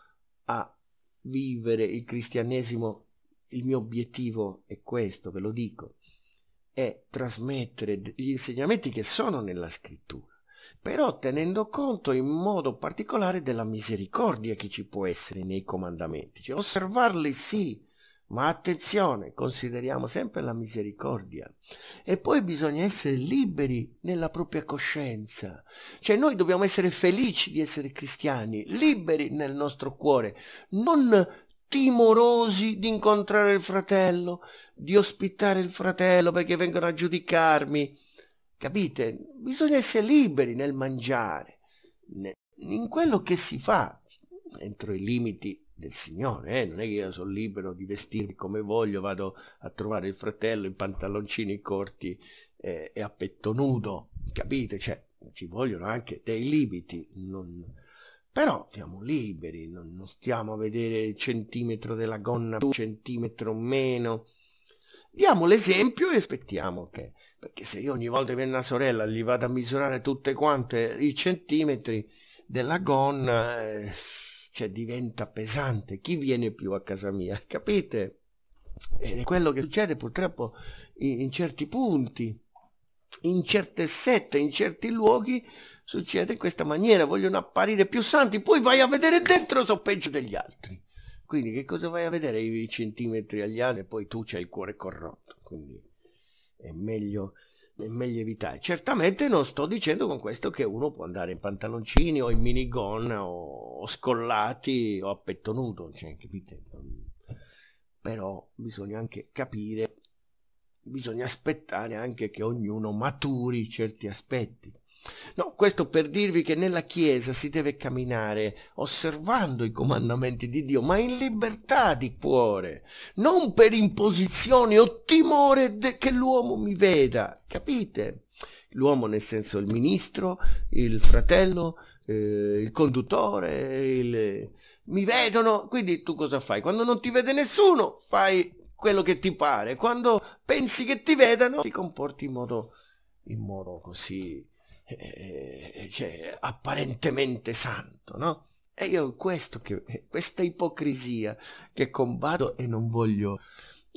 a vivere il cristianesimo, il mio obiettivo è questo, ve lo dico, è trasmettere gli insegnamenti che sono nella scrittura, però tenendo conto in modo particolare della misericordia che ci può essere nei comandamenti, cioè osservarli sì, ma attenzione, consideriamo sempre la misericordia. E poi bisogna essere liberi nella propria coscienza. Cioè noi dobbiamo essere felici di essere cristiani, liberi nel nostro cuore, non timorosi di incontrare il fratello, di ospitare il fratello perché vengono a giudicarmi. Capite? Bisogna essere liberi nel mangiare, in quello che si fa, entro i limiti del Signore, eh? non è che io sono libero di vestirmi come voglio, vado a trovare il fratello in pantaloncini corti eh, e a petto nudo, capite? Cioè, ci vogliono anche dei limiti, non... però siamo liberi, non, non stiamo a vedere il centimetro della gonna, un centimetro meno. Diamo l'esempio e aspettiamo che, perché se io ogni volta che viene una sorella gli vado a misurare tutte quante i centimetri della gonna... Eh cioè diventa pesante, chi viene più a casa mia, [laughs] capite? Ed è quello che succede purtroppo in, in certi punti, in certe sette, in certi luoghi succede in questa maniera, vogliono apparire più santi, poi vai a vedere dentro sono peggio degli altri. Quindi che cosa vai a vedere i centimetri agli altri e poi tu c'hai il cuore corrotto, quindi è meglio è meglio evitare. Certamente non sto dicendo con questo che uno può andare in pantaloncini o in minigon o, scollati o a petto nudo, cioè, capite? Però bisogna anche capire, bisogna aspettare anche che ognuno maturi certi aspetti. No, questo per dirvi che nella Chiesa si deve camminare osservando i comandamenti di Dio, ma in libertà di cuore, non per imposizione o timore che l'uomo mi veda, capite? L'uomo nel senso il ministro, il fratello, eh, il conduttore, il... mi vedono, quindi tu cosa fai? Quando non ti vede nessuno fai quello che ti pare, quando pensi che ti vedano ti comporti in modo, in modo così eh, eh, eh, cioè, apparentemente santo, no? E io questo che, questa ipocrisia che combatto e non voglio...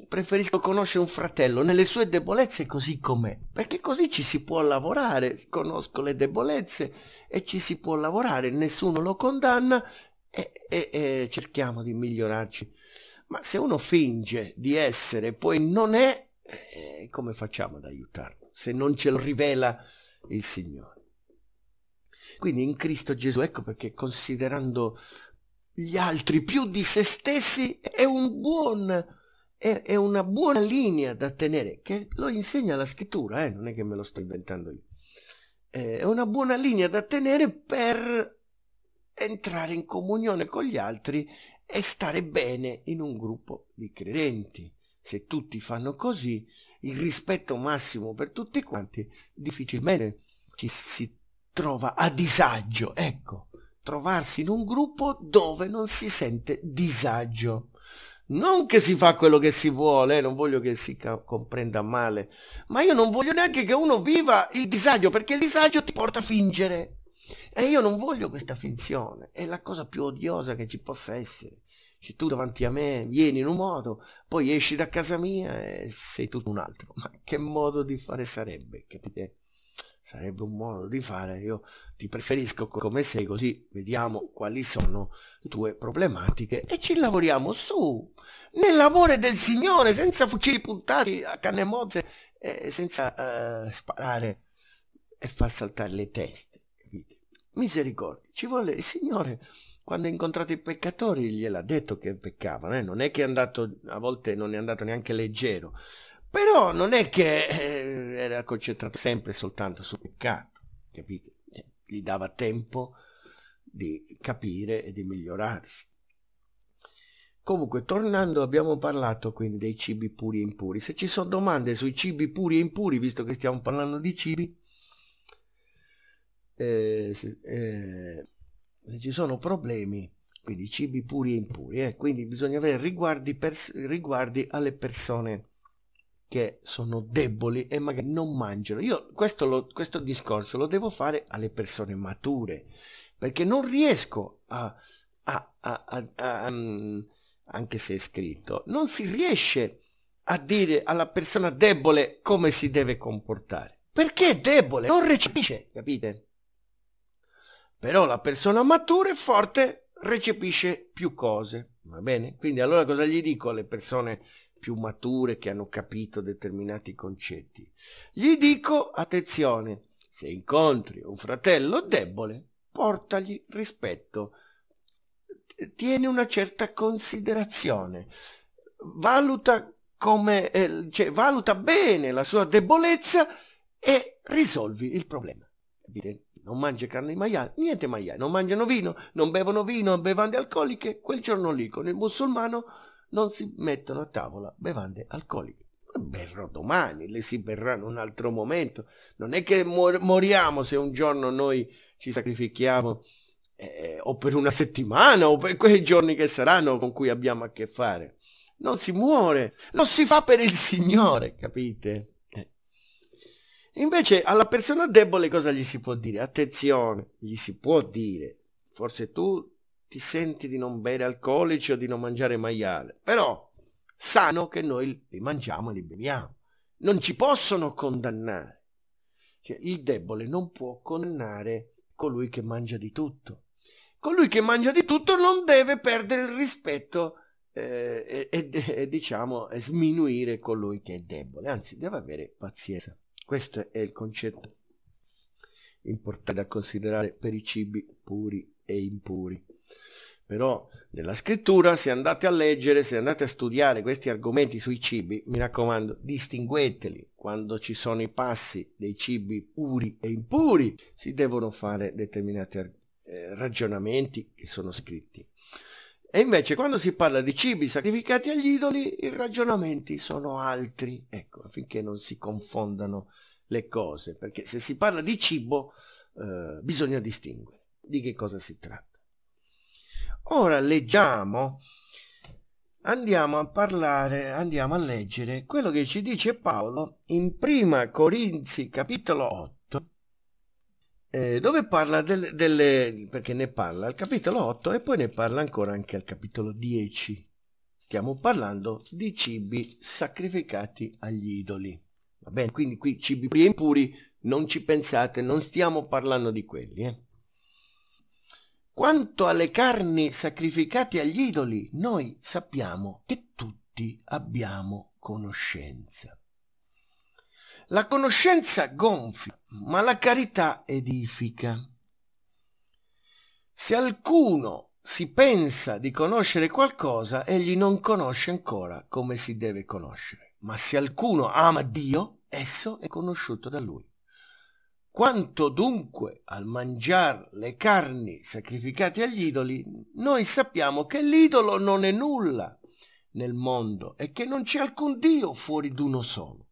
Preferisco conoscere un fratello nelle sue debolezze così com'è, perché così ci si può lavorare, conosco le debolezze e ci si può lavorare, nessuno lo condanna e, e, e cerchiamo di migliorarci. Ma se uno finge di essere e poi non è, eh, come facciamo ad aiutarlo? Se non ce lo rivela il Signore. Quindi in Cristo Gesù, ecco perché considerando gli altri più di se stessi è, un buon, è, una buona linea da tenere, che lo insegna la scrittura, eh? non è che me lo sto inventando io. Eh, è una buona linea da tenere per entrare in comunione con gli altri e stare bene in un gruppo di credenti. Se tutti fanno così, il rispetto massimo per tutti quanti, difficilmente ci si trova a disagio. Ecco, trovarsi in un gruppo dove non si sente disagio. Non che si fa quello che si vuole, eh, non voglio che si comprenda male, ma io non voglio neanche che uno viva il disagio, perché il disagio ti porta a fingere. E io non voglio questa finzione, è la cosa più odiosa che ci possa essere. Cioè, tu davanti a me vieni in un modo, poi esci da casa mia e sei tu un altro. Ma che modo di fare sarebbe? Capite? Sarebbe un modo di fare. Io ti preferisco come sei, così vediamo quali sono le tue problematiche e ci lavoriamo su. Nell'amore del Signore, senza fucili puntati a canne mozze, eh, senza eh, sparare e far saltare le teste. Capite? Misericordia, ci vuole il Signore quando ha incontrato i peccatori gliel'ha detto che peccavano, eh? non è che è andato, a volte non è andato neanche leggero, però non è che eh, era concentrato sempre soltanto sul peccato, capite? Eh, gli dava tempo di capire e di migliorarsi. Comunque, tornando, abbiamo parlato quindi dei cibi puri e impuri. Se ci sono domande sui cibi puri e impuri, visto che stiamo parlando di cibi, eh, eh, se ci sono problemi, quindi cibi puri e impuri, eh, quindi bisogna avere riguardi, pers- riguardi alle persone che sono deboli e magari non mangiano. Io questo, lo, questo discorso lo devo fare alle persone mature, perché non riesco a, a, a, a mm, anche se è scritto, non si riesce a dire alla persona debole come si deve comportare. Perché è debole? Non recepisce, capite? Però la persona matura e forte recepisce più cose, va bene? Quindi allora cosa gli dico alle persone più mature che hanno capito determinati concetti? Gli dico, attenzione, se incontri un fratello debole, portagli rispetto, tieni una certa considerazione, valuta, come, eh, cioè, valuta bene la sua debolezza e risolvi il problema. Evidente non mangia carne di maiale, niente maiale, non mangiano vino, non bevono vino, bevande alcoliche, quel giorno lì con il musulmano non si mettono a tavola bevande alcoliche. Berrò domani, le si berranno un altro momento. Non è che mor moriamo se un giorno noi ci sacrifichiamo eh, o per una settimana o per quei giorni che saranno con cui abbiamo a che fare. Non si muore, lo si fa per il Signore, capite? Invece alla persona debole cosa gli si può dire? Attenzione, gli si può dire, forse tu ti senti di non bere alcolici o di non mangiare maiale, però sanno che noi li mangiamo e li beviamo. Non ci possono condannare. Cioè, il debole non può condannare colui che mangia di tutto. Colui che mangia di tutto non deve perdere il rispetto eh, e, e, e diciamo sminuire colui che è debole, anzi deve avere pazienza. Questo è il concetto importante da considerare per i cibi puri e impuri. Però nella scrittura, se andate a leggere, se andate a studiare questi argomenti sui cibi, mi raccomando, distingueteli. Quando ci sono i passi dei cibi puri e impuri, si devono fare determinati eh, ragionamenti che sono scritti. E invece quando si parla di cibi sacrificati agli idoli, i ragionamenti sono altri, ecco, affinché non si confondano le cose, perché se si parla di cibo eh, bisogna distinguere di che cosa si tratta. Ora leggiamo, andiamo a parlare, andiamo a leggere quello che ci dice Paolo in Prima Corinzi capitolo 8 eh, dove parla del, delle... perché ne parla al capitolo 8 e poi ne parla ancora anche al capitolo 10. Stiamo parlando di cibi sacrificati agli idoli. Va bene, quindi qui cibi impuri, non ci pensate, non stiamo parlando di quelli. Eh. Quanto alle carni sacrificate agli idoli, noi sappiamo che tutti abbiamo conoscenza. La conoscenza gonfia, ma la carità edifica. Se alcuno si pensa di conoscere qualcosa, egli non conosce ancora come si deve conoscere. Ma se alcuno ama Dio, esso è conosciuto da lui. Quanto dunque al mangiar le carni sacrificate agli idoli, noi sappiamo che l'idolo non è nulla nel mondo e che non c'è alcun Dio fuori d'uno solo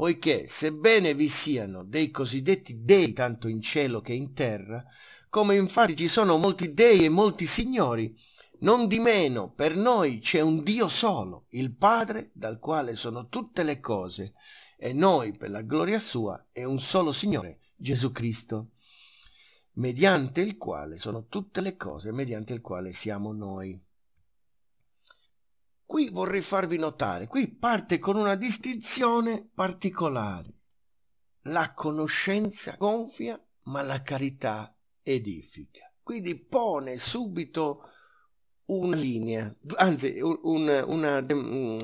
poiché sebbene vi siano dei cosiddetti dei tanto in cielo che in terra, come infatti ci sono molti dei e molti signori, non di meno per noi c'è un Dio solo, il Padre, dal quale sono tutte le cose, e noi, per la gloria sua, è un solo Signore, Gesù Cristo, mediante il quale sono tutte le cose, mediante il quale siamo noi. Qui vorrei farvi notare, qui parte con una distinzione particolare. La conoscenza gonfia, ma la carità edifica. Quindi pone subito una linea, anzi un, una, mm,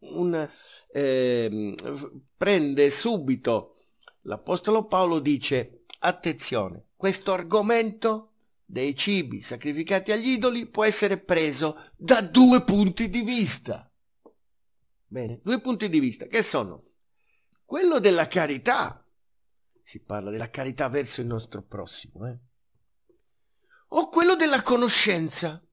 un, eh, prende subito l'Apostolo Paolo dice attenzione, questo argomento dei cibi sacrificati agli idoli può essere preso da due punti di vista. Bene, due punti di vista che sono quello della carità, si parla della carità verso il nostro prossimo, eh? o quello della conoscenza.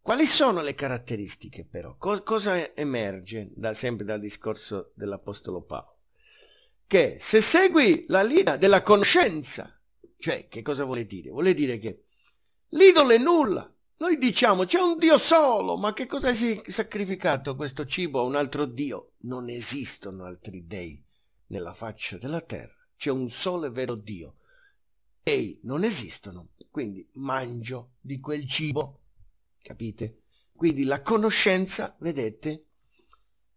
Quali sono le caratteristiche però? Co- cosa emerge da, sempre dal discorso dell'Apostolo Paolo? Che se segui la linea della conoscenza, cioè, che cosa vuole dire? Vuole dire che l'idolo è nulla. Noi diciamo c'è un Dio solo, ma che cosa hai sacrificato questo cibo a un altro Dio? Non esistono altri dei nella faccia della terra. C'è un solo e vero Dio. Ehi, non esistono, quindi mangio di quel cibo. Capite? Quindi la conoscenza, vedete,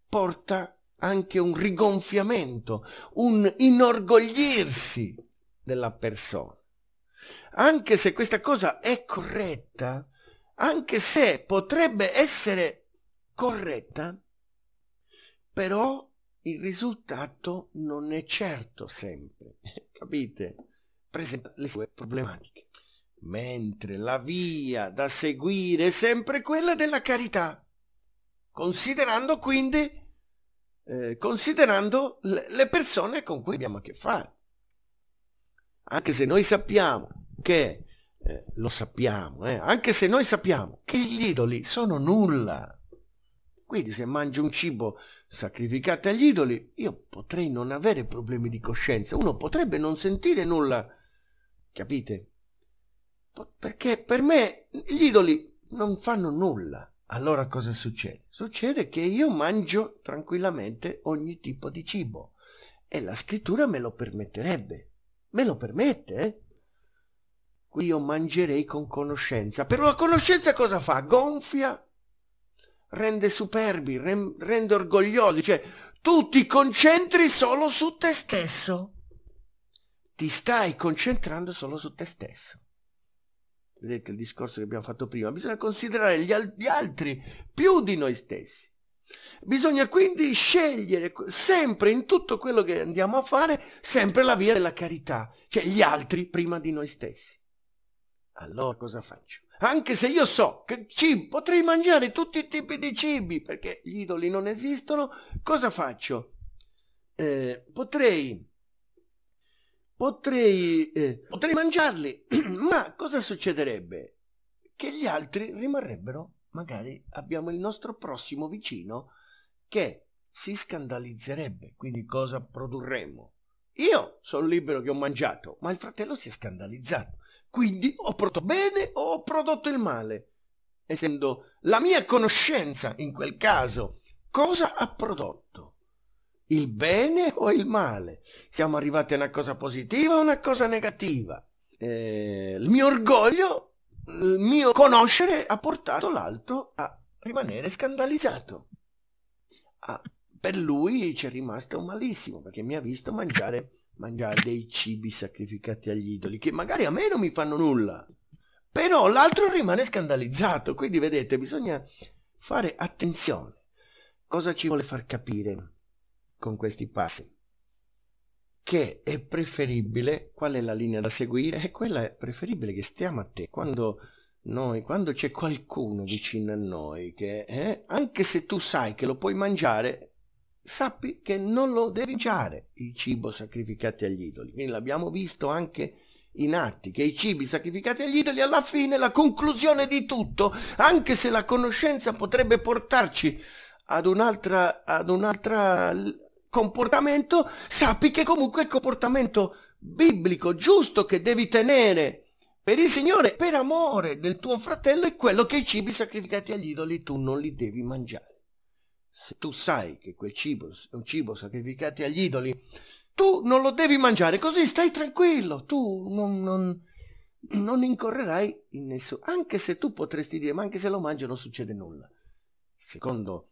porta anche un rigonfiamento, un inorgoglirsi della persona. Anche se questa cosa è corretta, anche se potrebbe essere corretta, però il risultato non è certo sempre, [laughs] capite? Presenta le sue problematiche. Mentre la via da seguire è sempre quella della carità, considerando quindi, eh, considerando le persone con cui abbiamo a che fare anche se noi sappiamo che, eh, lo sappiamo, eh, anche se noi sappiamo che gli idoli sono nulla, quindi se mangio un cibo sacrificato agli idoli, io potrei non avere problemi di coscienza, uno potrebbe non sentire nulla, capite? Perché per me gli idoli non fanno nulla. Allora cosa succede? Succede che io mangio tranquillamente ogni tipo di cibo e la scrittura me lo permetterebbe. Me lo permette? Qui io mangerei con conoscenza. Però la conoscenza cosa fa? Gonfia, rende superbi, rende orgogliosi. Cioè, tu ti concentri solo su te stesso. Ti stai concentrando solo su te stesso. Vedete il discorso che abbiamo fatto prima. Bisogna considerare gli, al- gli altri più di noi stessi. Bisogna quindi scegliere sempre in tutto quello che andiamo a fare, sempre la via della carità, cioè gli altri prima di noi stessi. Allora cosa faccio? Anche se io so che cibo, potrei mangiare tutti i tipi di cibi perché gli idoli non esistono, cosa faccio? Eh, potrei, potrei, eh, potrei mangiarli, [clears throat] ma cosa succederebbe? Che gli altri rimarrebbero magari abbiamo il nostro prossimo vicino che si scandalizzerebbe. Quindi cosa produrremmo? Io sono libero che ho mangiato, ma il fratello si è scandalizzato. Quindi ho prodotto bene o ho prodotto il male? Essendo la mia conoscenza in quel caso, cosa ha prodotto? Il bene o il male? Siamo arrivati a una cosa positiva o a una cosa negativa? Eh, il mio orgoglio il mio conoscere ha portato l'altro a rimanere scandalizzato. Ah, per lui c'è rimasto malissimo perché mi ha visto mangiare, mangiare dei cibi sacrificati agli idoli che magari a me non mi fanno nulla. Però l'altro rimane scandalizzato, quindi vedete, bisogna fare attenzione. Cosa ci vuole far capire con questi passi? che è preferibile, qual è la linea da seguire? E quella è preferibile che stiamo a te quando noi, quando c'è qualcuno vicino a noi che, eh, anche se tu sai che lo puoi mangiare, sappi che non lo devi mangiare il cibo sacrificato agli idoli. Quindi l'abbiamo visto anche in atti, che i cibi sacrificati agli idoli, alla fine, la conclusione di tutto, anche se la conoscenza potrebbe portarci ad un'altra, ad un'altra comportamento, sappi che comunque il comportamento biblico giusto che devi tenere per il Signore, per amore del tuo fratello, è quello che i cibi sacrificati agli idoli tu non li devi mangiare. Se tu sai che quel cibo è un cibo sacrificato agli idoli, tu non lo devi mangiare, così stai tranquillo, tu non, non, non incorrerai in nessuno. Anche se tu potresti dire, ma anche se lo mangi non succede nulla. Secondo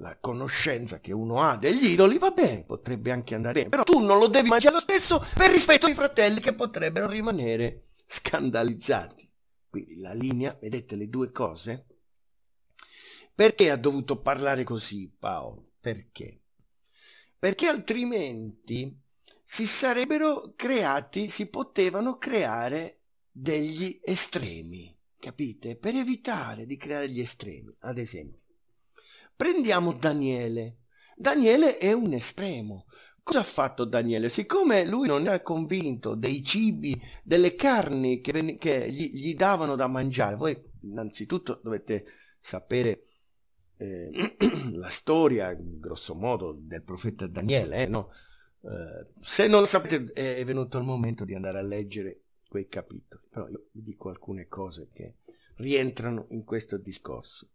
la conoscenza che uno ha degli idoli, va bene, potrebbe anche andare bene, però tu non lo devi mangiare lo stesso per rispetto ai fratelli che potrebbero rimanere scandalizzati. Quindi la linea, vedete le due cose? Perché ha dovuto parlare così Paolo? Perché? Perché altrimenti si sarebbero creati, si potevano creare degli estremi, capite? Per evitare di creare gli estremi, ad esempio Prendiamo Daniele. Daniele è un estremo. Cosa ha fatto Daniele? Siccome lui non è convinto dei cibi, delle carni che, che gli, gli, davano da mangiare, voi innanzitutto dovete sapere eh, [clears throat] la storia, grosso modo, del profeta Daniele. Eh, no? eh, se non lo sapete è venuto il momento di andare a leggere quei capitoli, però io vi dico alcune cose che rientrano in questo discorso.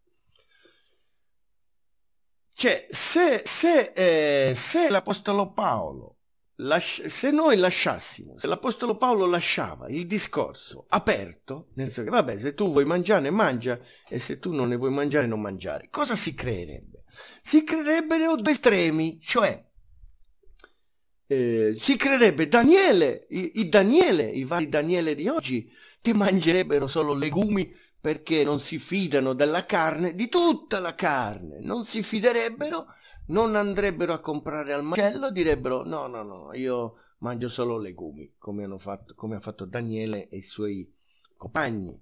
Cioè, se, se, eh, se l'Apostolo Paolo, lasci- se noi lasciassimo, se l'Apostolo Paolo lasciava il discorso aperto, nel senso che vabbè, se tu vuoi mangiare, mangia, e se tu non ne vuoi mangiare, non mangiare, cosa si creerebbe? Si creerebbero due estremi, cioè eh, si creerebbe Daniele, i, i, Daniele, i vari Daniele di oggi, che mangerebbero solo legumi perché non si fidano della carne, di tutta la carne, non si fiderebbero, non andrebbero a comprare al macello, direbbero no, no, no, io mangio solo legumi, come, fatto, come ha fatto Daniele e i suoi compagni.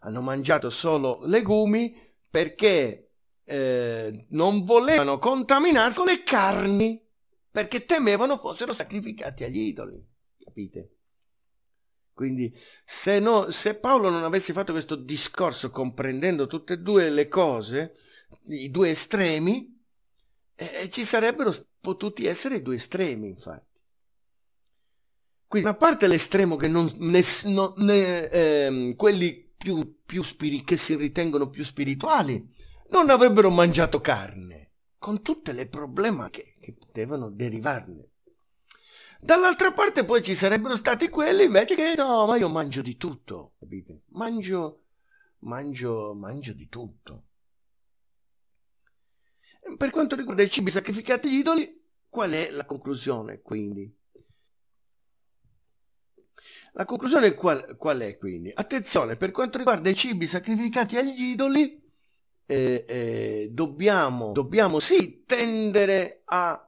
Hanno mangiato solo legumi perché eh, non volevano contaminarsi con le carni, perché temevano fossero sacrificati agli idoli, capite? Quindi se, no, se Paolo non avesse fatto questo discorso comprendendo tutte e due le cose, i due estremi, eh, ci sarebbero potuti essere i due estremi infatti. Quindi da una parte l'estremo che non, ne, non ne, eh, quelli più, più spiri, che si ritengono più spirituali non avrebbero mangiato carne, con tutte le problematiche che potevano derivarne. Dall'altra parte poi ci sarebbero stati quelli invece che no, ma io mangio di tutto, capite? Mangio, mangio, mangio di tutto. Per quanto riguarda i cibi sacrificati agli idoli, qual è la conclusione quindi? La conclusione qual, qual è quindi? Attenzione, per quanto riguarda i cibi sacrificati agli idoli, eh, eh, dobbiamo, dobbiamo sì tendere a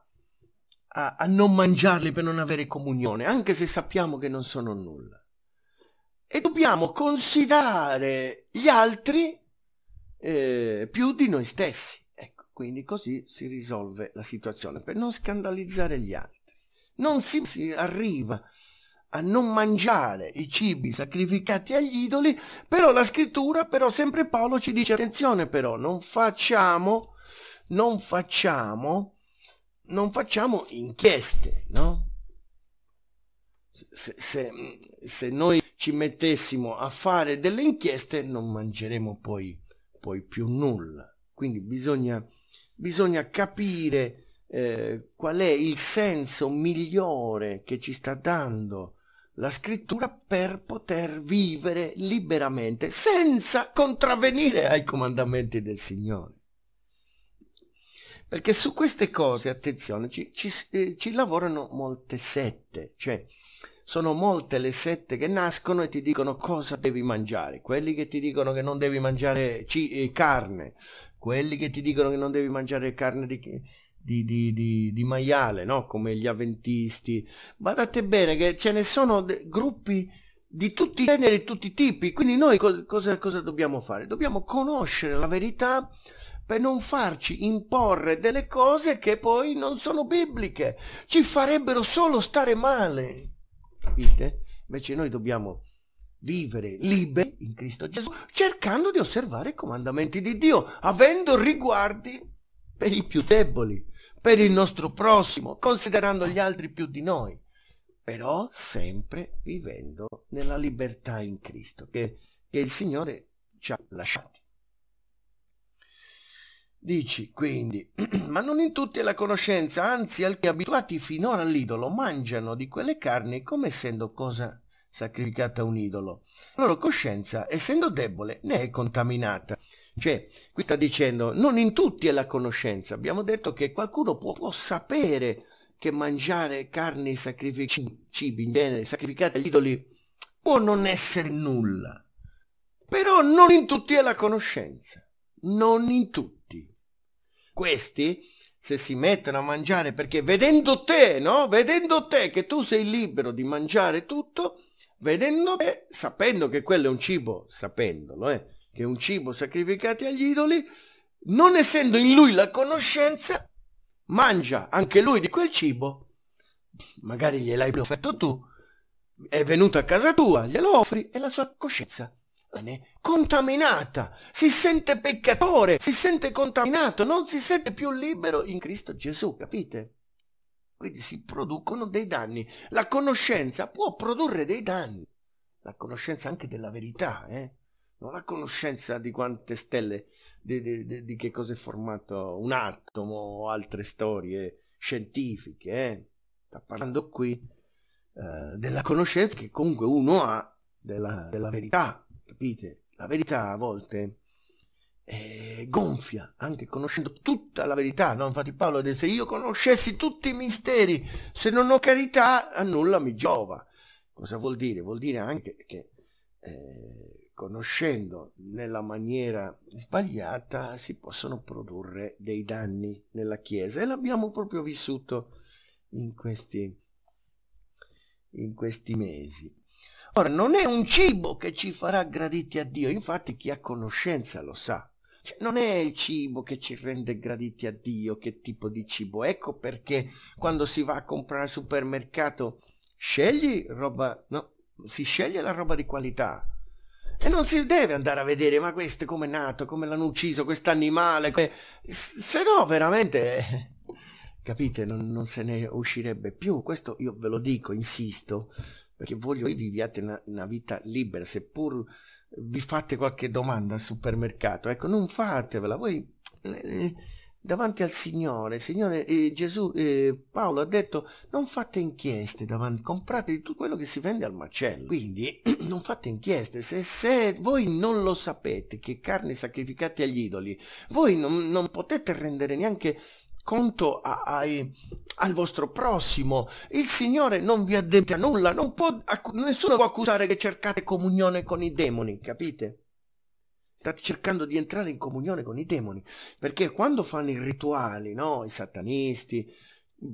a, a non mangiarli per non avere comunione, anche se sappiamo che non sono nulla. E dobbiamo considerare gli altri eh, più di noi stessi. Ecco, quindi così si risolve la situazione, per non scandalizzare gli altri. Non si, si arriva a non mangiare i cibi sacrificati agli idoli, però la scrittura, però sempre Paolo ci dice attenzione però, non facciamo, non facciamo non facciamo inchieste, no? Se, se, se, noi ci mettessimo a fare delle inchieste non mangeremo poi, poi più nulla. Quindi bisogna, bisogna capire eh, qual è il senso migliore che ci sta dando la scrittura per poter vivere liberamente senza contravenire ai comandamenti del Signore. Perché su queste cose, attenzione, ci, ci, eh, ci lavorano molte sette, cioè sono molte le sette che nascono e ti dicono cosa devi mangiare, quelli che ti dicono che non devi mangiare eh, carne, quelli che ti dicono che non devi mangiare carne di, di, di, di maiale, no? come gli avventisti. Badate bene che ce ne sono gruppi di tutti i generi di tutti i tipi, quindi noi co cosa, cosa dobbiamo fare? Dobbiamo conoscere la verità per non farci imporre delle cose che poi non sono bibliche, ci farebbero solo stare male. Capite? Invece noi dobbiamo vivere liberi in Cristo Gesù, cercando di osservare i comandamenti di Dio, avendo riguardi per i più deboli, per il nostro prossimo, considerando gli altri più di noi, però sempre vivendo nella libertà in Cristo che, che il Signore ci ha lasciati. Dici quindi, [clears throat] ma non in tutti è la conoscenza, anzi alcuni abituati finora all'idolo mangiano di quelle carni come essendo cosa sacrificata a un idolo. La loro coscienza, essendo debole, ne è contaminata. Cioè, qui sta dicendo, non in tutti è la conoscenza. Abbiamo detto che qualcuno può, può sapere che mangiare carni sacrificate, cibi in genere, sacrificate agli idoli, può non essere nulla. Però non in tutti è la conoscenza. Non in tutti. Questi, se si mettono a mangiare perché vedendo te, no? Vedendo te che tu sei libero di mangiare tutto, vedendo te, sapendo che quello è un cibo, sapendolo, eh, che è un cibo sacrificato agli idoli, non essendo in lui la conoscenza, mangia anche lui di quel cibo, magari gliel'hai offerto tu, è venuto a casa tua, glielo offri e la sua coscienza contaminata, si sente peccatore, si sente contaminato, non si sente più libero in Cristo Gesù, capite? Quindi si producono dei danni. La conoscenza può produrre dei danni, la conoscenza anche della verità, eh? non la conoscenza di quante stelle, di, di, di, di che cosa è formato un atomo o altre storie scientifiche. Eh? Sta parlando qui eh, della conoscenza che comunque uno ha della, della verità, capite? La verità a volte eh, gonfia, anche conoscendo tutta la verità. No? Infatti Paolo dice, se io conoscessi tutti i misteri, se non ho carità, a nulla mi giova. Cosa vuol dire? Vuol dire anche che eh, conoscendo nella maniera sbagliata si possono produrre dei danni nella Chiesa e l'abbiamo proprio vissuto in questi, in questi mesi. Ora, non è un cibo che ci farà graditi a Dio, infatti chi ha conoscenza lo sa. Cioè, non è il cibo che ci rende graditi a Dio, che tipo di cibo. Ecco perché quando si va a comprare al supermercato scegli roba, no, si sceglie la roba di qualità. E non si deve andare a vedere, ma questo come è nato, come l'hanno ucciso, questo animale. Se no, veramente, [laughs] capite, non, non se ne uscirebbe più. Questo io ve lo dico, insisto perché voglio che viviate una, una, vita libera, seppur vi fate qualche domanda al supermercato, ecco, non fatevela, voi eh, eh davanti al Signore, Signore eh, Gesù, eh, Paolo ha detto non fate inchieste, davanti, comprate di tutto quello che si vende al macello, quindi [clears throat] non fate inchieste, se, se, voi non lo sapete che carne sacrificate agli idoli, voi non, non potete rendere neanche conto a, ai, al vostro prossimo. Il Signore non vi addenta nulla, non può, nessuno può accusare che cercate comunione con i demoni, capite? State cercando di entrare in comunione con i demoni, perché quando fanno i rituali, no? I satanisti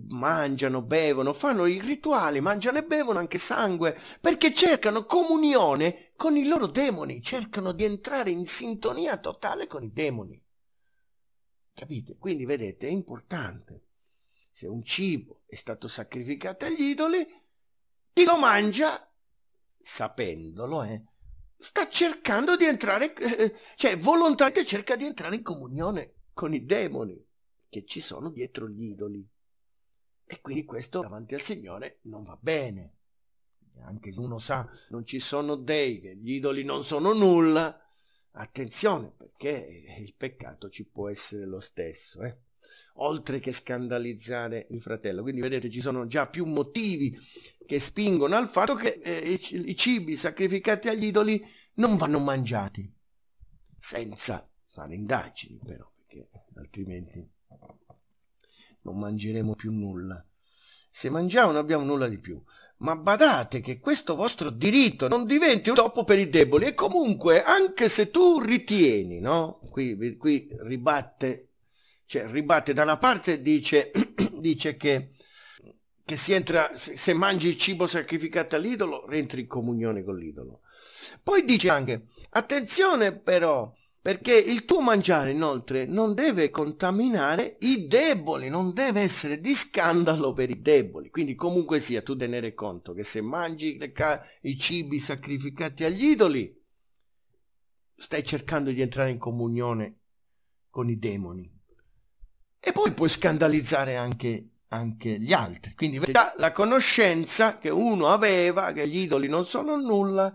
mangiano, bevono, fanno i rituali, mangiano e bevono anche sangue, perché cercano comunione con i loro demoni, cercano di entrare in sintonia totale con i demoni. Capite? Quindi vedete, è importante. Se un cibo è stato sacrificato agli idoli, chi lo mangia, sapendolo, eh, sta cercando di entrare, eh, eh, cioè volontariamente cerca di entrare in comunione con i demoni che ci sono dietro gli idoli. E quindi questo davanti al Signore non va bene. Anche se uno sa, non ci sono dei, che gli idoli non sono nulla, Attenzione perché il peccato ci può essere lo stesso, eh? oltre che scandalizzare il fratello. Quindi vedete ci sono già più motivi che spingono al fatto che eh, i cibi sacrificati agli idoli non vanno mangiati, senza fare indagini però, perché altrimenti non mangeremo più nulla. Se mangiamo non abbiamo nulla di più ma badate che questo vostro diritto non diventi un topo per i deboli e comunque anche se tu ritieni, no? Qui, qui ribatte, cioè ribatte da una parte dice, [clears throat] dice che, che si entra, se, se mangi il cibo sacrificato all'idolo, rientri in comunione con l'idolo. Poi dice anche, attenzione però, perché il tuo mangiare inoltre non deve contaminare i deboli, non deve essere di scandalo per i deboli. Quindi comunque sia, tu tenere conto che se mangi i cibi sacrificati agli idoli, stai cercando di entrare in comunione con i demoni. E poi puoi scandalizzare anche, anche gli altri. Quindi la conoscenza che uno aveva, che gli idoli non sono nulla,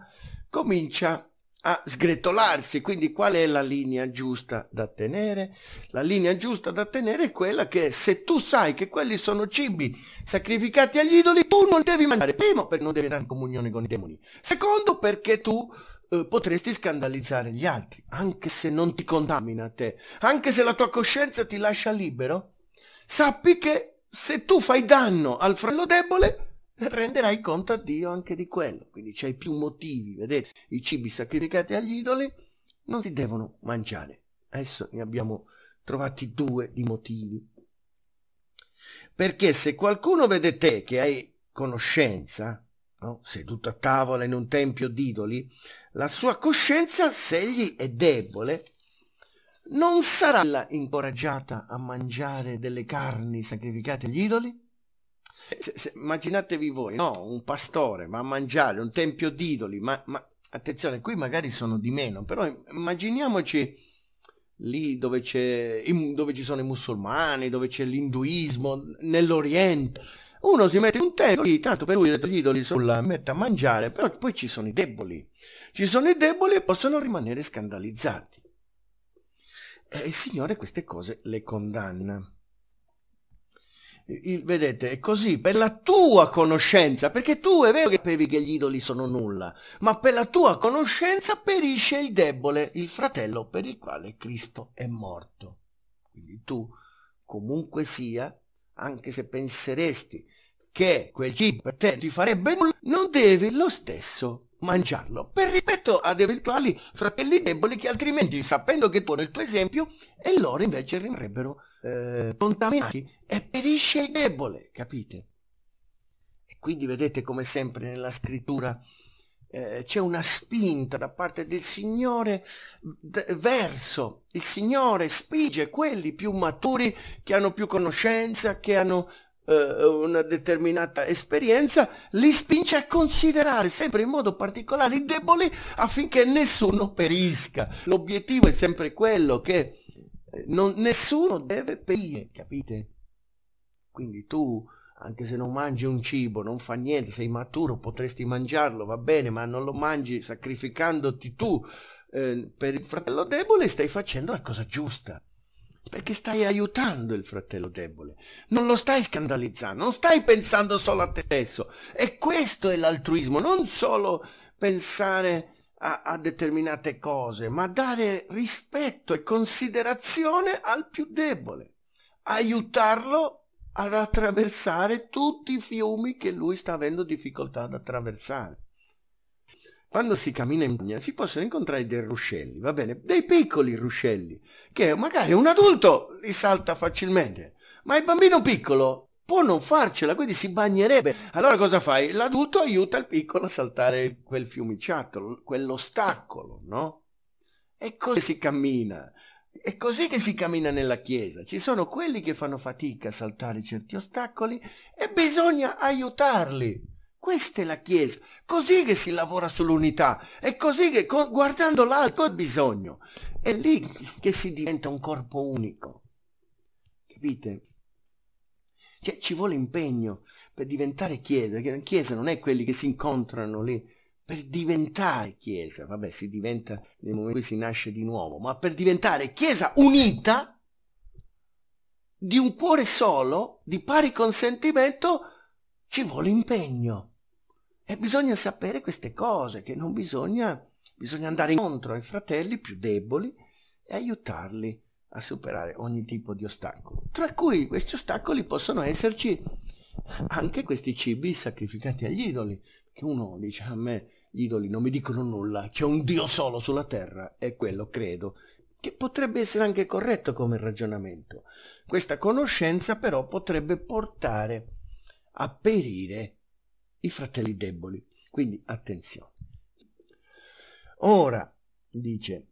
comincia a a sgretolarsi. Quindi qual è la linea giusta da tenere? La linea giusta da tenere è quella che se tu sai che quelli sono cibi sacrificati agli idoli, tu non devi mangiare. Primo, perché non devi andare in comunione con i demoni. Secondo, perché tu eh, potresti scandalizzare gli altri, anche se non ti contamina te, anche se la tua coscienza ti lascia libero. Sappi che se tu fai danno al fratello debole, renderai conto a Dio anche di quello, quindi c'hai più motivi, vedete, i cibi sacrificati agli idoli non si devono mangiare. Adesso ne abbiamo trovati due di motivi. Perché se qualcuno vede te che hai conoscenza, no? seduto a tavola in un tempio d'idoli, la sua coscienza, se egli è debole, non sarà incoraggiata a mangiare delle carni sacrificate agli idoli? se, se, immaginatevi voi, no, un pastore va a mangiare, un tempio d'idoli, ma, ma attenzione, qui magari sono di meno, però immaginiamoci lì dove, dove, ci sono i musulmani, dove c'è l'induismo, nell'Oriente. Uno si mette un tempio lì, tanto per lui gli idoli sulla mette a mangiare, però poi ci sono i deboli. Ci sono i deboli e possono rimanere scandalizzati. E il Signore queste cose le condanna il, vedete, è così, per la tua conoscenza, perché tu è vero che sapevi che gli idoli sono nulla, ma per la tua conoscenza perisce il debole, il fratello per il quale Cristo è morto. Quindi tu, comunque sia, anche se penseresti che quel cibo per te ti farebbe nulla, non devi lo stesso mangiarlo, per rispetto ad eventuali fratelli deboli che altrimenti, sapendo che tu nel tuo esempio, e loro invece rimarrebbero eh, contaminati e perisce il debole, capite? E quindi vedete come sempre nella scrittura eh, c'è una spinta da parte del Signore verso il Signore spinge quelli più maturi che hanno più conoscenza, che hanno eh, una determinata esperienza, li spinge a considerare sempre in modo particolare i deboli affinché nessuno perisca. L'obiettivo è sempre quello che non, nessuno deve perire, capite? Quindi tu, anche se non mangi un cibo, non fa niente, sei maturo, potresti mangiarlo, va bene, ma non lo mangi sacrificandoti tu eh, per il fratello debole, stai facendo la cosa giusta. Perché stai aiutando il fratello debole, non lo stai scandalizzando, non stai pensando solo a te stesso. E questo è l'altruismo, non solo pensare a, a determinate cose, ma dare rispetto e considerazione al più debole, aiutarlo ad attraversare tutti i fiumi che lui sta avendo difficoltà ad attraversare. Quando si cammina in montagna si possono incontrare dei ruscelli, va bene? Dei piccoli ruscelli, che magari un adulto li salta facilmente, ma il bambino piccolo può non farcela, quindi si bagnerebbe. Allora cosa fai? L'adulto aiuta il piccolo a saltare quel fiumiciattolo, quell'ostacolo, no? E così si cammina. È così che si cammina nella Chiesa. Ci sono quelli che fanno fatica a saltare certi ostacoli e bisogna aiutarli. Questa è la Chiesa, così che si lavora sull'unità, è così che guardando l'altro il bisogno, è lì che si diventa un corpo unico. Capite? Cioè, ci vuole impegno per diventare chiesa, che chiesa non è quelli che si incontrano lì. Per diventare chiesa, vabbè, si diventa nel momento in cui si nasce di nuovo, ma per diventare chiesa unita di un cuore solo, di pari consentimento, ci vuole impegno. E bisogna sapere queste cose, che non bisogna, bisogna andare incontro ai fratelli più deboli e aiutarli a superare ogni tipo di ostacolo, tra cui questi ostacoli possono esserci anche questi cibi sacrificati agli idoli, che uno dice a me gli idoli non mi dicono nulla, c'è un Dio solo sulla terra e quello credo, che potrebbe essere anche corretto come ragionamento. Questa conoscenza però potrebbe portare a perire i fratelli deboli, quindi attenzione. Ora, dice,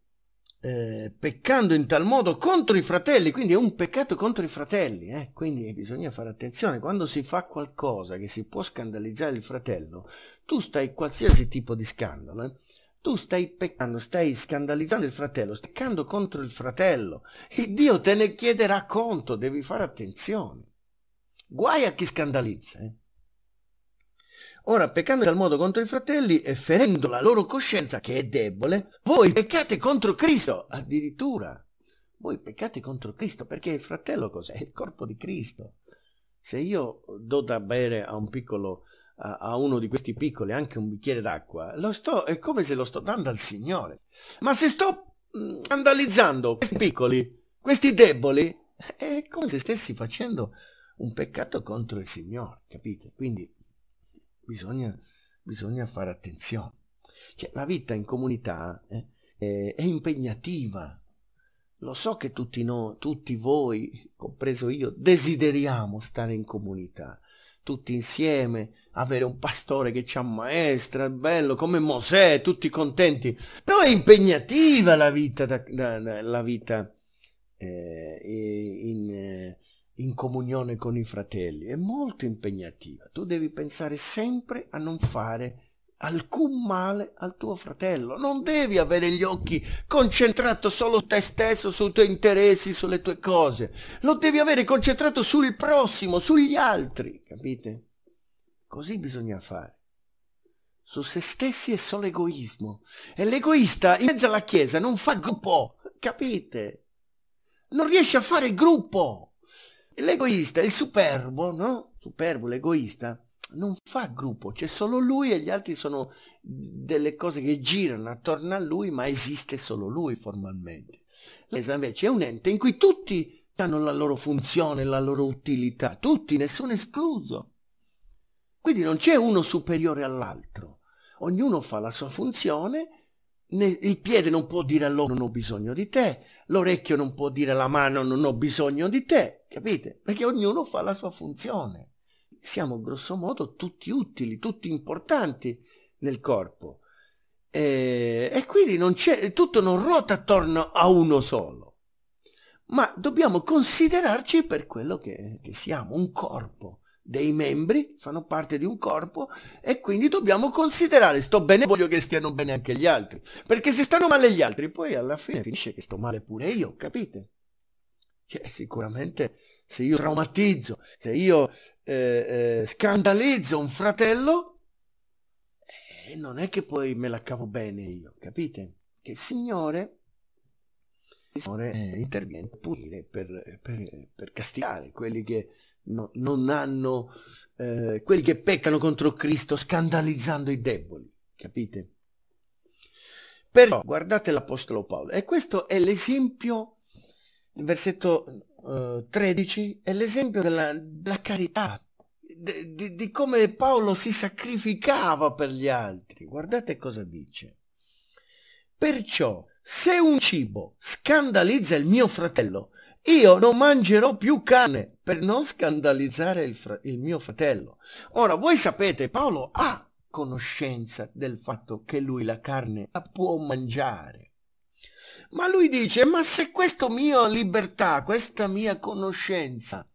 eh, peccando in tal modo contro i fratelli, quindi è un peccato contro i fratelli, eh? quindi bisogna fare attenzione, quando si fa qualcosa che si può scandalizzare il fratello, tu stai qualsiasi tipo di scandalo, eh? tu stai peccando, stai scandalizzando il fratello, stai peccando contro il fratello e Dio te ne chiederà conto, devi fare attenzione. Guai a chi scandalizza. Eh? Ora, peccando in tal modo contro i fratelli e ferendo la loro coscienza, che è debole, voi peccate contro Cristo, addirittura. Voi peccate contro Cristo, perché il fratello cos'è? Il corpo di Cristo. Se io do da bere a un piccolo a, uno di questi piccoli anche un bicchiere d'acqua, lo sto, è come se lo sto dando al Signore. Ma se sto scandalizzando mm, questi piccoli, questi deboli, è come se stessi facendo un peccato contro il Signore, capite? Quindi bisogna, bisogna fare attenzione. Cioè, la vita in comunità eh, è impegnativa. Lo so che tutti noi, tutti voi, compreso io, desideriamo stare in comunità, tutti insieme, avere un pastore che ci ammaestra, bello, come Mosè, tutti contenti. Però è impegnativa la vita, da, da, da, la vita eh, in, in comunione con i fratelli, è molto impegnativa. Tu devi pensare sempre a non fare alcun male al tuo fratello. Non devi avere gli occhi concentrati solo su te stesso, sui tuoi interessi, sulle tue cose. Lo devi avere concentrato sul prossimo, sugli altri, capite? Così bisogna fare. Su se stessi è solo egoismo. E l'egoista in mezzo alla Chiesa non fa gruppo, capite? Non riesce a fare gruppo l'egoista, il superbo, no? Superbo, l'egoista, non fa gruppo, c'è solo lui e gli altri sono delle cose che girano attorno a lui, ma esiste solo lui formalmente. L'esame invece è un ente in cui tutti hanno la loro funzione, la loro utilità, tutti, nessuno escluso. Quindi non c'è uno superiore all'altro, ognuno fa la sua funzione il piede non può dire all'uomo non ho bisogno di te, l'orecchio non può dire alla mano non ho bisogno di te, capite? Perché ognuno fa la sua funzione. Siamo grossomodo tutti utili, tutti importanti nel corpo. E, e quindi non tutto non ruota attorno a uno solo, ma dobbiamo considerarci per quello che, che siamo, un corpo dei membri, fanno parte di un corpo e quindi dobbiamo considerare sto bene, voglio che stiano bene anche gli altri, perché se stanno male gli altri poi alla fine finisce che sto male pure io, capite? Cioè, sicuramente se io traumatizzo, se io eh, eh, scandalizzo un fratello, eh, non è che poi me la cavo bene io, capite? Che il Signore, il Signore eh, interviene per punire, per, per, per castigare quelli che no, non hanno, eh, quelli che peccano contro Cristo scandalizzando i deboli, capite? Però guardate l'Apostolo Paolo, e questo è l'esempio, il versetto eh, 13, è l'esempio della, della carità, di, di, di come Paolo si sacrificava per gli altri. Guardate cosa dice. Perciò, se un cibo scandalizza il mio fratello, io non mangerò più carne per non scandalizzare il, fra- il mio fratello. Ora, voi sapete, Paolo ha conoscenza del fatto che lui la carne la può mangiare. Ma lui dice, ma se questa mia libertà, questa mia conoscenza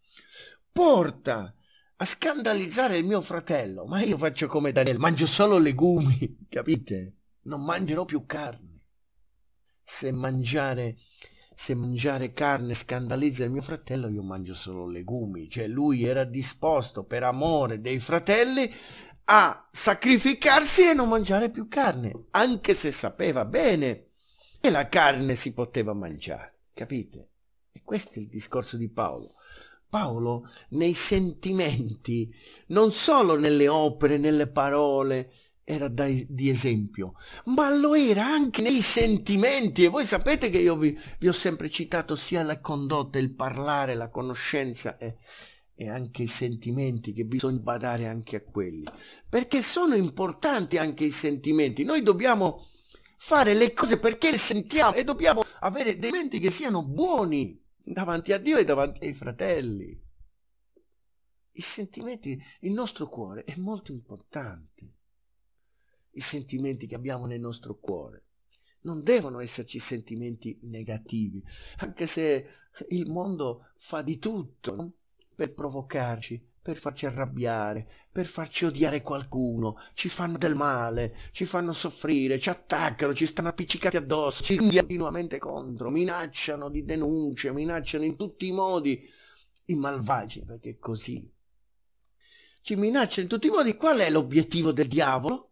porta a scandalizzare il mio fratello, ma io faccio come Daniel, mangio solo legumi, [laughs] capite? Non mangerò più carne. Se mangiare se mangiare carne scandalizza il mio fratello, io mangio solo legumi. Cioè lui era disposto per amore dei fratelli a sacrificarsi e non mangiare più carne, anche se sapeva bene che la carne si poteva mangiare. Capite? E questo è il discorso di Paolo. Paolo nei sentimenti, non solo nelle opere, nelle parole, era da, di esempio, ma lo era anche nei sentimenti e voi sapete che io vi, vi ho sempre citato sia la condotta, il parlare, la conoscenza e, e, anche i sentimenti che bisogna badare anche a quelli, perché sono importanti anche i sentimenti, noi dobbiamo fare le cose perché le sentiamo e dobbiamo avere dei menti che siano buoni davanti a Dio e davanti ai fratelli. I sentimenti, il nostro cuore è molto importante i sentimenti che abbiamo nel nostro cuore. Non devono esserci sentimenti negativi, anche se il mondo fa di tutto no? per provocarci, per farci arrabbiare, per farci odiare qualcuno, ci fanno del male, ci fanno soffrire, ci attaccano, ci stanno appiccicati addosso, ci indiano continuamente contro, minacciano di denunce, minacciano in tutti i modi i malvagi, perché così. Ci minacciano in tutti i modi. Qual è l'obiettivo del diavolo?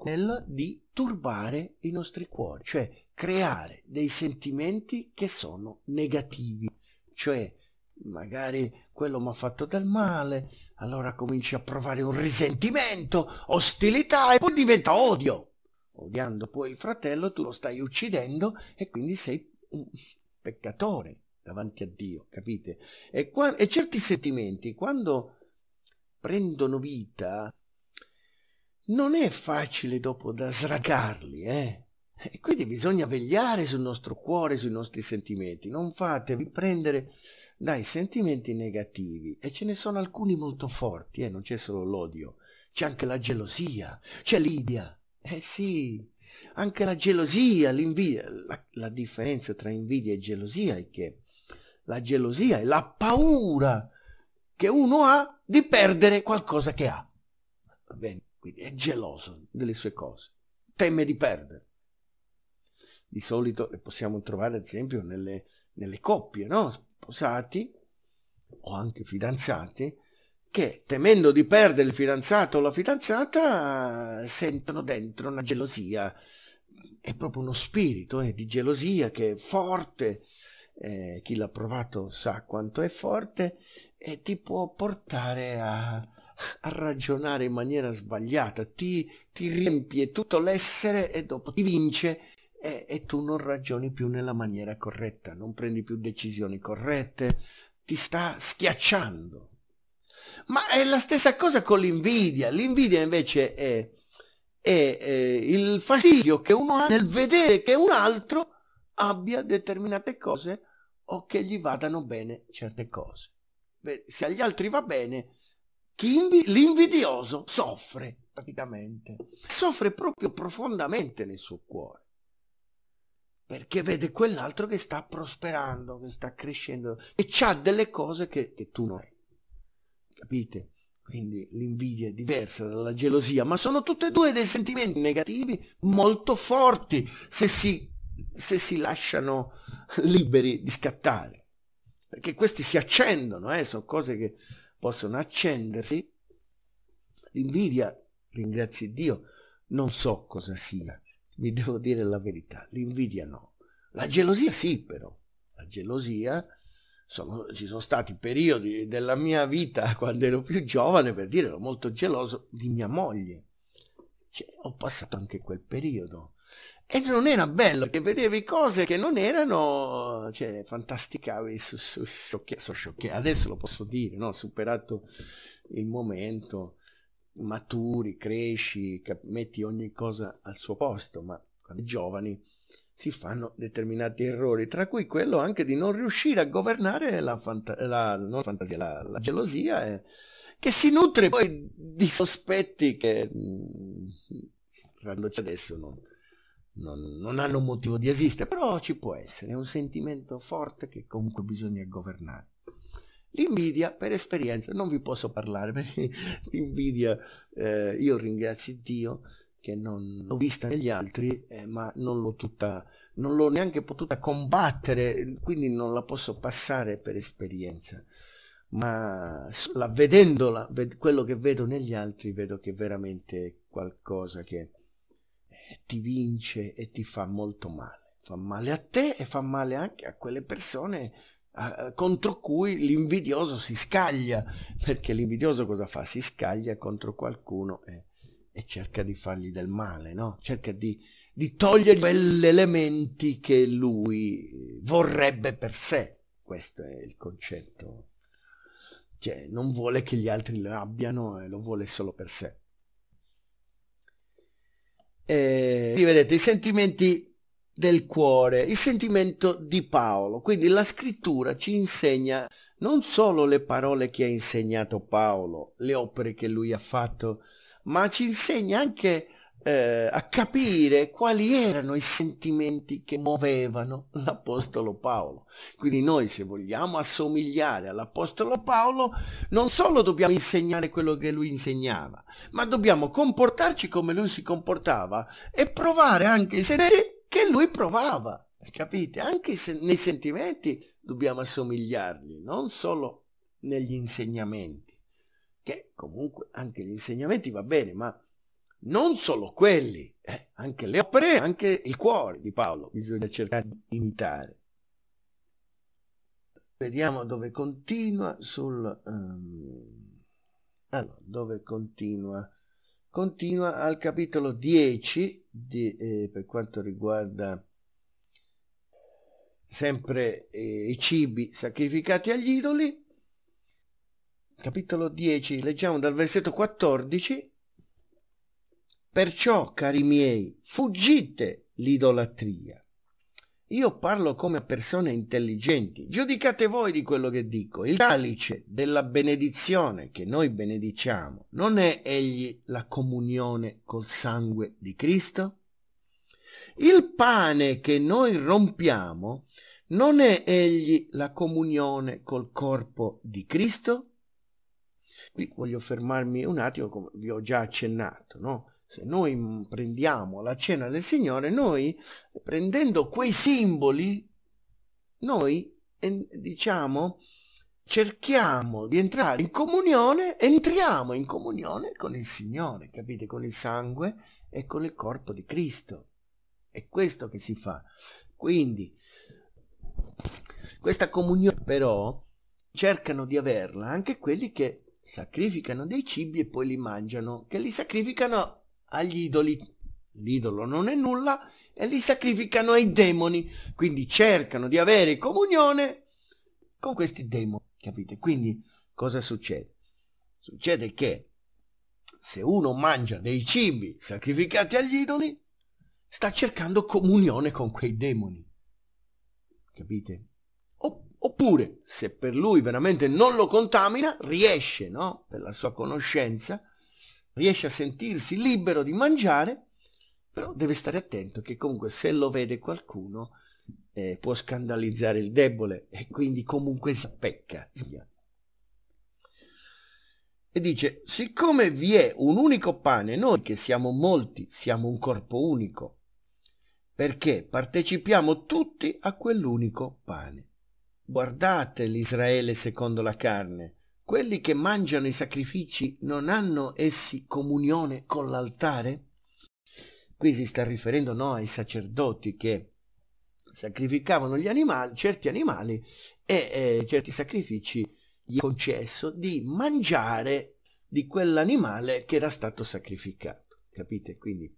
quella di turbare i nostri cuori, cioè creare dei sentimenti che sono negativi, cioè magari quello mi ha fatto del male, allora cominci a provare un risentimento, ostilità e poi diventa odio. Odiando poi il fratello tu lo stai uccidendo e quindi sei un peccatore davanti a Dio, capite? E, qua, e certi sentimenti quando prendono vita non è facile dopo da sradarli, eh? E quindi bisogna vegliare sul nostro cuore, sui nostri sentimenti. Non fatevi prendere dai sentimenti negativi. E ce ne sono alcuni molto forti, eh? Non c'è solo l'odio, c'è anche la gelosia, c'è l'idia. Eh sì, anche la gelosia, l'invidia. La, la differenza tra invidia e gelosia è che la gelosia è la paura che uno ha di perdere qualcosa che ha. Va bene. Quindi è geloso delle sue cose, teme di perdere. Di solito le possiamo trovare, ad esempio, nelle, nelle coppie, no? sposati o anche fidanzati, che temendo di perdere il fidanzato o la fidanzata sentono dentro una gelosia, è proprio uno spirito eh, di gelosia che è forte, eh, chi l'ha provato sa quanto è forte e ti può portare a, a ragionare in maniera sbagliata, ti, ti riempie tutto l'essere e dopo ti vince e, e tu non ragioni più nella maniera corretta, non prendi più decisioni corrette, ti sta schiacciando. Ma è la stessa cosa con l'invidia, l'invidia invece è, è, è il fastidio che uno ha nel vedere che un altro abbia determinate cose o che gli vadano bene certe cose. Beh, se agli altri va bene, chi l'invidioso soffre praticamente, soffre proprio profondamente nel suo cuore, perché vede quell'altro che sta prosperando, che sta crescendo e c'ha delle cose che, che tu non hai. Capite? Quindi l'invidia è diversa dalla gelosia, ma sono tutte e due dei sentimenti negativi molto forti se si, se si lasciano liberi di scattare perché questi si accendono, eh, sono cose che possono accendersi. L'invidia, ringrazi Dio, non so cosa sia, vi devo dire la verità, l'invidia no. La gelosia sì però, la gelosia, sono, ci sono stati periodi della mia vita [laughs] quando ero più giovane, per dire, ero molto geloso di mia moglie. Cioè, ho passato anche quel periodo e non era bello, perché vedevi cose che non erano, cioè, fantasticavi, su, su, sciocche, su sciocche. adesso lo posso dire, no? superato il momento, maturi, cresci, metti ogni cosa al suo posto, ma quando giovani si fanno determinati errori, tra cui quello anche di non riuscire a governare la, fanta la, fantasia, la, la gelosia, eh, che si nutre poi di sospetti che, mm, quando adesso, no? non, non hanno un motivo di esistere, però ci può essere, è un sentimento forte che comunque bisogna governare. L'invidia, per esperienza, non vi posso parlare, [laughs] perché l'invidia, eh, io ringrazio Dio che non l'ho vista negli altri, eh, ma non l'ho tutta, non l'ho neanche potuta combattere, quindi non la posso passare per esperienza. Ma la, vedendola, ved quello che vedo negli altri, vedo che è veramente qualcosa che ti vince e ti fa molto male. Fa male a te e fa male anche a quelle persone a, contro cui l'invidioso si scaglia, perché l'invidioso cosa fa? Si scaglia contro qualcuno e, e cerca di fargli del male, no? cerca di, di togliere quegli elementi che lui vorrebbe per sé. Questo è il concetto. Cioè, non vuole che gli altri lo abbiano e lo vuole solo per sé. Eh, vedete, i sentimenti del cuore, il sentimento di Paolo. Quindi la scrittura ci insegna non solo le parole che ha insegnato Paolo, le opere che lui ha fatto, ma ci insegna anche eh, a capire quali erano i sentimenti che muovevano l'Apostolo Paolo. Quindi noi se vogliamo assomigliare all'Apostolo Paolo, non solo dobbiamo insegnare quello che lui insegnava, ma dobbiamo comportarci come lui si comportava e provare anche i sentimenti che lui provava. Capite? Anche se nei sentimenti dobbiamo assomigliarli, non solo negli insegnamenti, che comunque anche gli insegnamenti va bene, ma non solo quelli, eh, anche le opere, anche il cuore di Paolo bisogna cercare di imitare. Vediamo dove continua sul... Um, ah dove continua? Continua al capitolo 10 di, eh, per quanto riguarda eh, sempre eh, i cibi sacrificati agli idoli. Capitolo 10, leggiamo dal versetto 14 Perciò, cari miei, fuggite l'idolatria. Io parlo come persone intelligenti. Giudicate voi di quello che dico. Il calice della benedizione che noi benediciamo non è egli la comunione col sangue di Cristo? Il pane che noi rompiamo non è egli la comunione col corpo di Cristo? Qui voglio fermarmi un attimo, come vi ho già accennato, no? se noi prendiamo la cena del Signore, noi prendendo quei simboli, noi diciamo cerchiamo di entrare in comunione, entriamo in comunione con il Signore, capite? Con il sangue e con il corpo di Cristo. È questo che si fa. Quindi, questa comunione però cercano di averla anche quelli che sacrificano dei cibi e poi li mangiano, che li sacrificano agli idoli. L'idolo non è nulla e li sacrificano ai demoni, quindi cercano di avere comunione con questi demoni, capite? Quindi cosa succede? Succede che se uno mangia dei cibi sacrificati agli idoli, sta cercando comunione con quei demoni, capite? Oppure, se per lui veramente non lo contamina, riesce, no? Per la sua conoscenza, riesce a sentirsi libero di mangiare, però deve stare attento che comunque se lo vede qualcuno eh, può scandalizzare il debole e quindi comunque si pecca. E dice, siccome vi è un unico pane, noi che siamo molti, siamo un corpo unico, perché partecipiamo tutti a quell'unico pane. Guardate l'Israele secondo la carne, quelli che mangiano i sacrifici non hanno essi comunione con l'altare? Qui si sta riferendo no, ai sacerdoti che sacrificavano animali, certi animali e eh, certi sacrifici gli è concesso di mangiare di quell'animale che era stato sacrificato. Capite? Quindi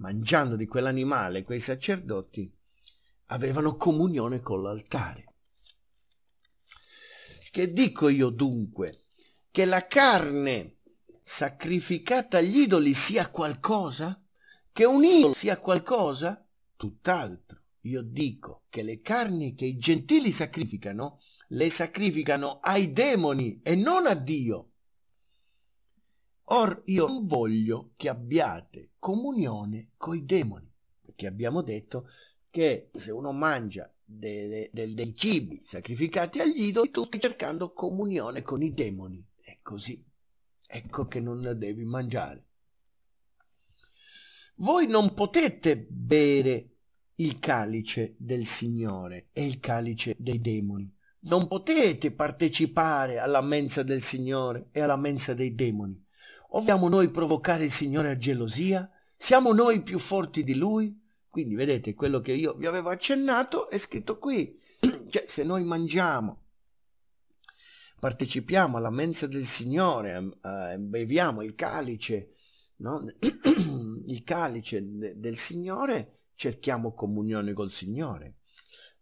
mangiando di quell'animale quei sacerdoti avevano comunione con l'altare. Che dico io dunque? Che la carne sacrificata agli idoli sia qualcosa? Che un idolo sia qualcosa? Tutt'altro. Io dico che le carni che i gentili sacrificano, le sacrificano ai demoni e non a Dio. Or io non voglio che abbiate comunione coi demoni, perché abbiamo detto che se uno mangia de, de, dei cibi sacrificati agli idoli, tu stai cercando comunione con i demoni. È così. Ecco che non la devi mangiare. Voi non potete bere il calice del Signore e il calice dei demoni. Non potete partecipare alla mensa del Signore e alla mensa dei demoni. O vogliamo noi provocare il Signore a gelosia? Siamo noi più forti di Lui? Quindi vedete quello che io vi avevo accennato è scritto qui, [clears throat] cioè se noi mangiamo, partecipiamo alla mensa del Signore, eh, beviamo il calice, no? [clears throat] il calice del Signore, cerchiamo comunione col Signore.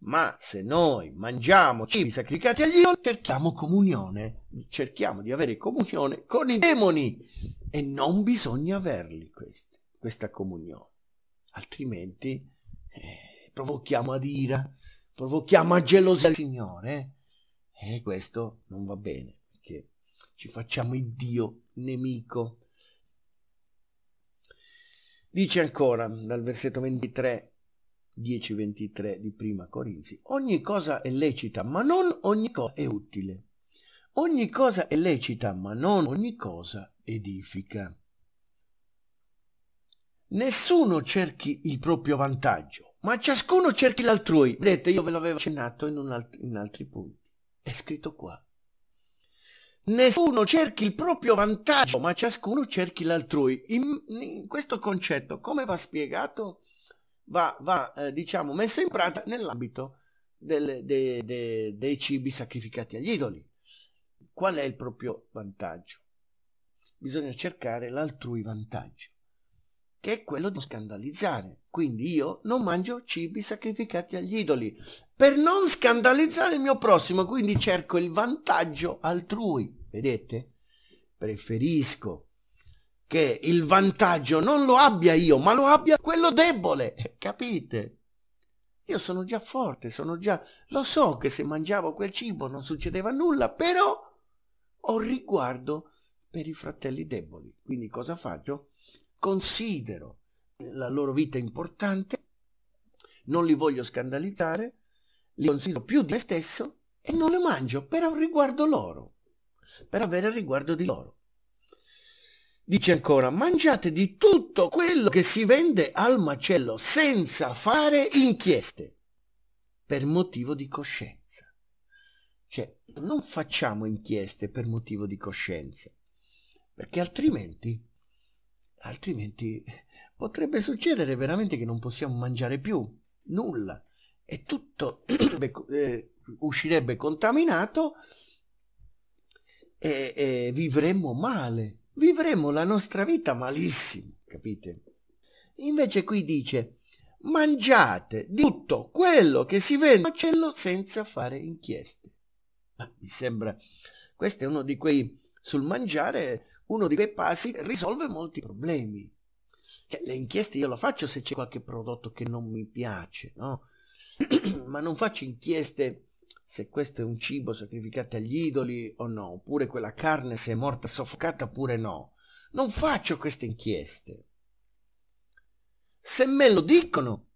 Ma se noi mangiamo cibi sacrificati agli idoli, cerchiamo comunione, cerchiamo di avere comunione con i demoni e non bisogna averli questi, questa comunione altrimenti eh, provochiamo ad ira, provochiamo a gelosia il Signore eh? e questo non va bene perché ci facciamo il Dio nemico. Dice ancora dal versetto 23, 10-23 di prima Corinzi, ogni cosa è lecita, ma non ogni cosa è utile. Ogni cosa è lecita, ma non ogni cosa edifica. Nessuno cerchi il proprio vantaggio, ma ciascuno cerchi l'altrui. Vedete, io ve l'avevo accennato in, un alt in altri punti. È scritto qua. Nessuno cerchi il proprio vantaggio, ma ciascuno cerchi l'altrui. In, in, questo concetto, come va spiegato, va, va eh, diciamo, messo in pratica nell'ambito de, de, dei cibi sacrificati agli idoli. Qual è il proprio vantaggio? Bisogna cercare l'altrui vantaggio che è quello di scandalizzare. Quindi io non mangio cibi sacrificati agli idoli per non scandalizzare il mio prossimo, quindi cerco il vantaggio altrui. Vedete? Preferisco che il vantaggio non lo abbia io, ma lo abbia quello debole, [laughs] capite? Io sono già forte, sono già... Lo so che se mangiavo quel cibo non succedeva nulla, però ho riguardo per i fratelli deboli. Quindi cosa faccio? considero la loro vita importante, non li voglio scandalizzare, li considero più di me stesso e non le mangio per un riguardo loro, per avere riguardo di loro. Dice ancora, mangiate di tutto quello che si vende al macello senza fare inchieste, per motivo di coscienza. Cioè, non facciamo inchieste per motivo di coscienza, perché altrimenti altrimenti potrebbe succedere veramente che non possiamo mangiare più nulla e tutto [clears throat] eh, uscirebbe contaminato e, e vivremmo male, vivremmo la nostra vita malissimo, capite? Invece qui dice mangiate di tutto quello che si vende al macello senza fare inchieste. Ah, mi sembra, questo è uno di quei sul mangiare uno di quei passi risolve molti problemi. Cioè, le inchieste io la faccio se c'è qualche prodotto che non mi piace, no? [clears throat] Ma non faccio inchieste se questo è un cibo sacrificato agli idoli o no, oppure quella carne se è morta soffocata oppure no. Non faccio queste inchieste. Se me lo dicono,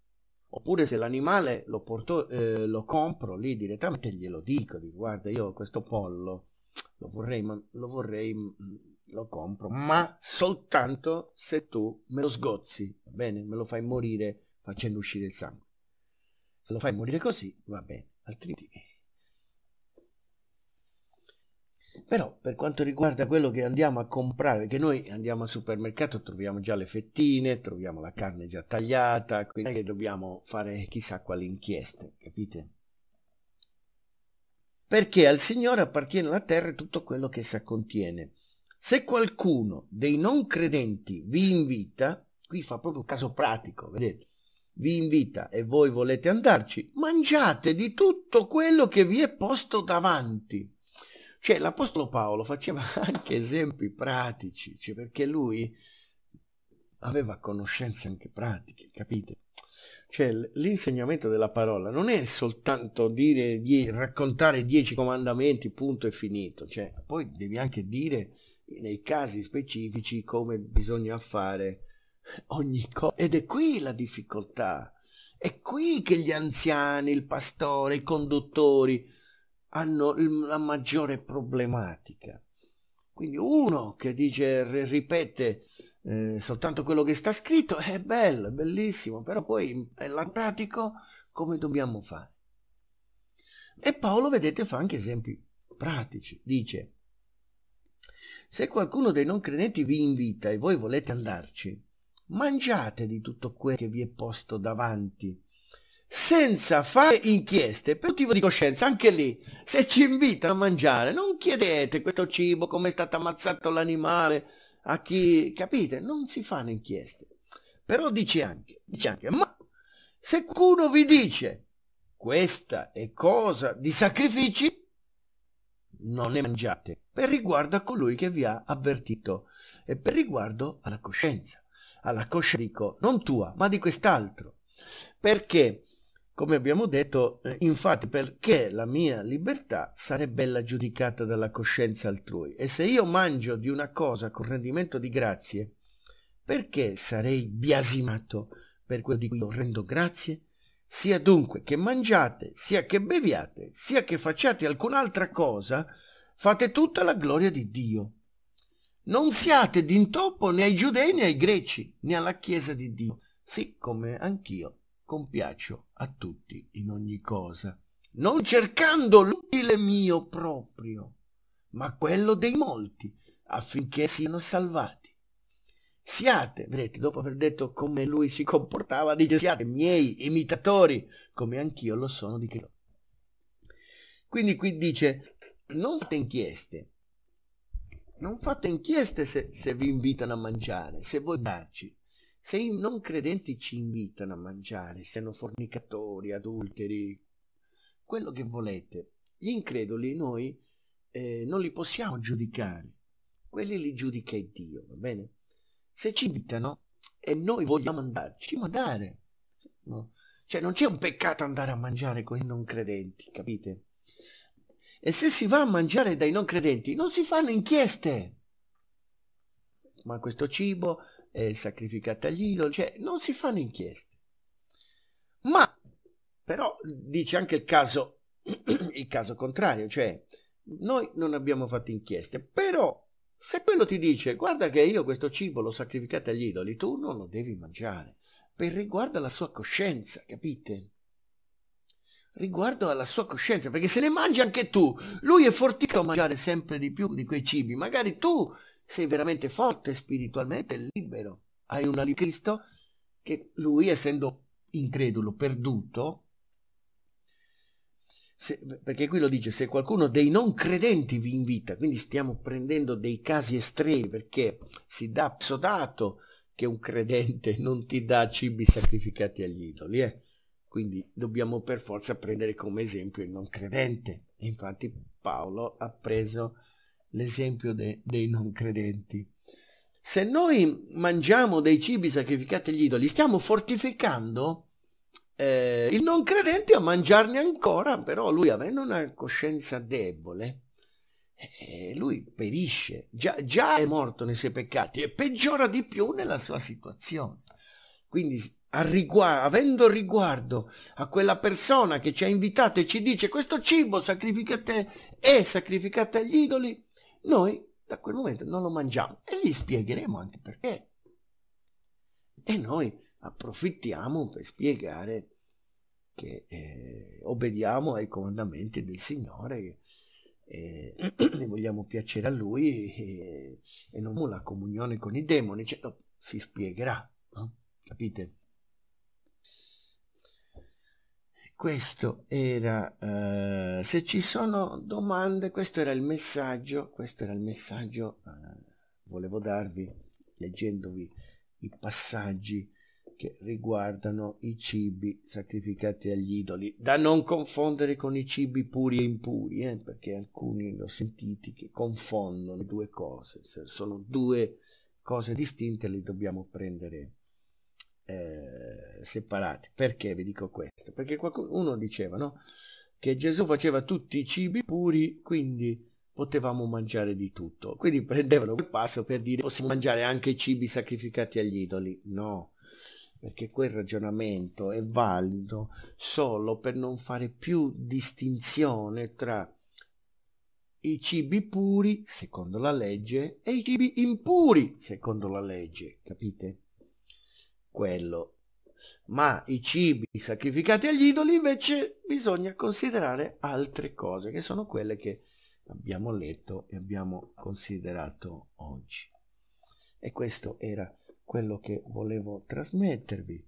oppure se l'animale lo, porto, eh, lo compro lì direttamente glielo dico, dico guarda io questo pollo lo vorrei, lo vorrei mm, lo compro, ma soltanto se tu me lo sgozzi, va bene? Me lo fai morire facendo uscire il sangue. Se lo fai morire così, va bene, altrimenti... Però per quanto riguarda quello che andiamo a comprare, che noi andiamo al supermercato, troviamo già le fettine, troviamo la carne già tagliata, quindi non è che dobbiamo fare chissà quali inchieste, capite? Perché al Signore appartiene la terra e tutto quello che essa contiene se qualcuno dei non credenti vi invita, qui fa proprio un caso pratico, vedete, vi invita e voi volete andarci, mangiate di tutto quello che vi è posto davanti. Cioè l'Apostolo Paolo faceva [laughs] anche esempi pratici, cioè perché lui aveva conoscenze anche pratiche, capite? Cioè l'insegnamento della parola non è soltanto dire, die, raccontare dieci comandamenti, punto e finito, cioè poi devi anche dire nei casi specifici come bisogna fare ogni cosa. Ed è qui la difficoltà. È qui che gli anziani, il pastore, i conduttori hanno la maggiore problematica. Quindi uno che dice, ripete eh, soltanto quello che sta scritto, è bello, è bellissimo, però poi nel pratico come dobbiamo fare? E Paolo, vedete, fa anche esempi pratici. Dice, se qualcuno dei non credenti vi invita e voi volete andarci, mangiate di tutto quel che vi è posto davanti, senza fare inchieste per motivo di coscienza. Anche lì, se ci invitano a mangiare, non chiedete questo cibo, come è stato ammazzato l'animale, a chi, capite? Non si fanno inchieste. Però dice anche, dice anche, ma se qualcuno vi dice questa è cosa di sacrifici, non ne mangiate, per riguardo a colui che vi ha avvertito e per riguardo alla coscienza. Alla coscienza dico, non tua, ma di quest'altro. Perché, come abbiamo detto, eh, infatti, perché la mia libertà sarebbe la giudicata dalla coscienza altrui. E se io mangio di una cosa con rendimento di grazie, perché sarei biasimato per quello di cui io rendo grazie? Sia dunque che mangiate, sia che beviate, sia che facciate alcun'altra cosa, fate tutta la gloria di Dio. Non siate d'intoppo né ai giudei né ai greci, né alla Chiesa di Dio, sì come anch'io compiaccio a tutti in ogni cosa, non cercando l'utile mio proprio, ma quello dei molti, affinché siano salvati. Siate, vedete, dopo aver detto come lui si comportava, dice siate miei imitatori, come anch'io lo sono di Cristo. Quindi qui dice, non fate inchieste, non fate inchieste se, se vi invitano a mangiare, se voi darci. Se i non credenti ci invitano a mangiare, siano fornicatori, adulteri, quello che volete, gli increduli noi eh, non li possiamo giudicare, quelli li giudica Dio, va bene? se ci invitano e noi vogliamo andarci, ma andare. No. Cioè non c'è un peccato andare a mangiare con i non credenti, capite? E se si va a mangiare dai non credenti, non si fanno inchieste. Ma questo cibo è sacrificato agli idoli, cioè non si fanno inchieste. Ma, però, dice anche il caso, [clears throat] il caso contrario, cioè noi non abbiamo fatto inchieste, però se quello ti dice, guarda che io questo cibo l'ho sacrificato agli idoli, tu non lo devi mangiare, per riguardo alla sua coscienza, capite? Riguardo alla sua coscienza, perché se ne mangi anche tu, lui è fortissimo a mangiare sempre di più di quei cibi, magari tu sei veramente forte spiritualmente, libero, hai una libera Cristo che lui, essendo incredulo, perduto, se, perché qui lo dice, se qualcuno dei non credenti vi invita, quindi stiamo prendendo dei casi estremi perché si dà psodato che un credente [laughs] non ti dà cibi sacrificati agli idoli, eh? quindi dobbiamo per forza prendere come esempio il non credente. E infatti Paolo ha preso l'esempio de, dei non credenti. Se noi mangiamo dei cibi sacrificati agli idoli, stiamo fortificando eh, il non credente a mangiarne ancora, però lui avendo una coscienza debole, eh, lui perisce, già, già è morto nei suoi peccati e peggiora di più nella sua situazione. Quindi a Riguardo, avendo riguardo a quella persona che ci ha invitato e ci dice questo cibo sacrificate e sacrificate agli idoli, noi da quel momento non lo mangiamo e gli spiegheremo anche perché. E noi approfittiamo per spiegare che eh, obbediamo ai comandamenti del Signore eh, e eh, [clears throat] vogliamo piacere a Lui e, e non la comunione con i demoni, cioè, no, si spiegherà, no? capite? Questo era, eh, se ci sono domande, questo era il messaggio, questo era il messaggio, eh, volevo darvi leggendovi i passaggi che riguardano i cibi sacrificati agli idoli, da non confondere con i cibi puri e impuri, eh, perché alcuni l'ho sentiti che confondono due cose, sono due cose distinte, le dobbiamo prendere eh, separate. Perché vi dico questo? Perché qualcuno diceva no? che Gesù faceva tutti i cibi puri, quindi potevamo mangiare di tutto. Quindi prendevano quel passo per dire possiamo mangiare anche i cibi sacrificati agli idoli. No, perché quel ragionamento è valido solo per non fare più distinzione tra i cibi puri, secondo la legge, e i cibi impuri, secondo la legge, capite? Quello. Ma i cibi sacrificati agli idoli invece bisogna considerare altre cose, che sono quelle che abbiamo letto e abbiamo considerato oggi. E questo era quello che volevo trasmettervi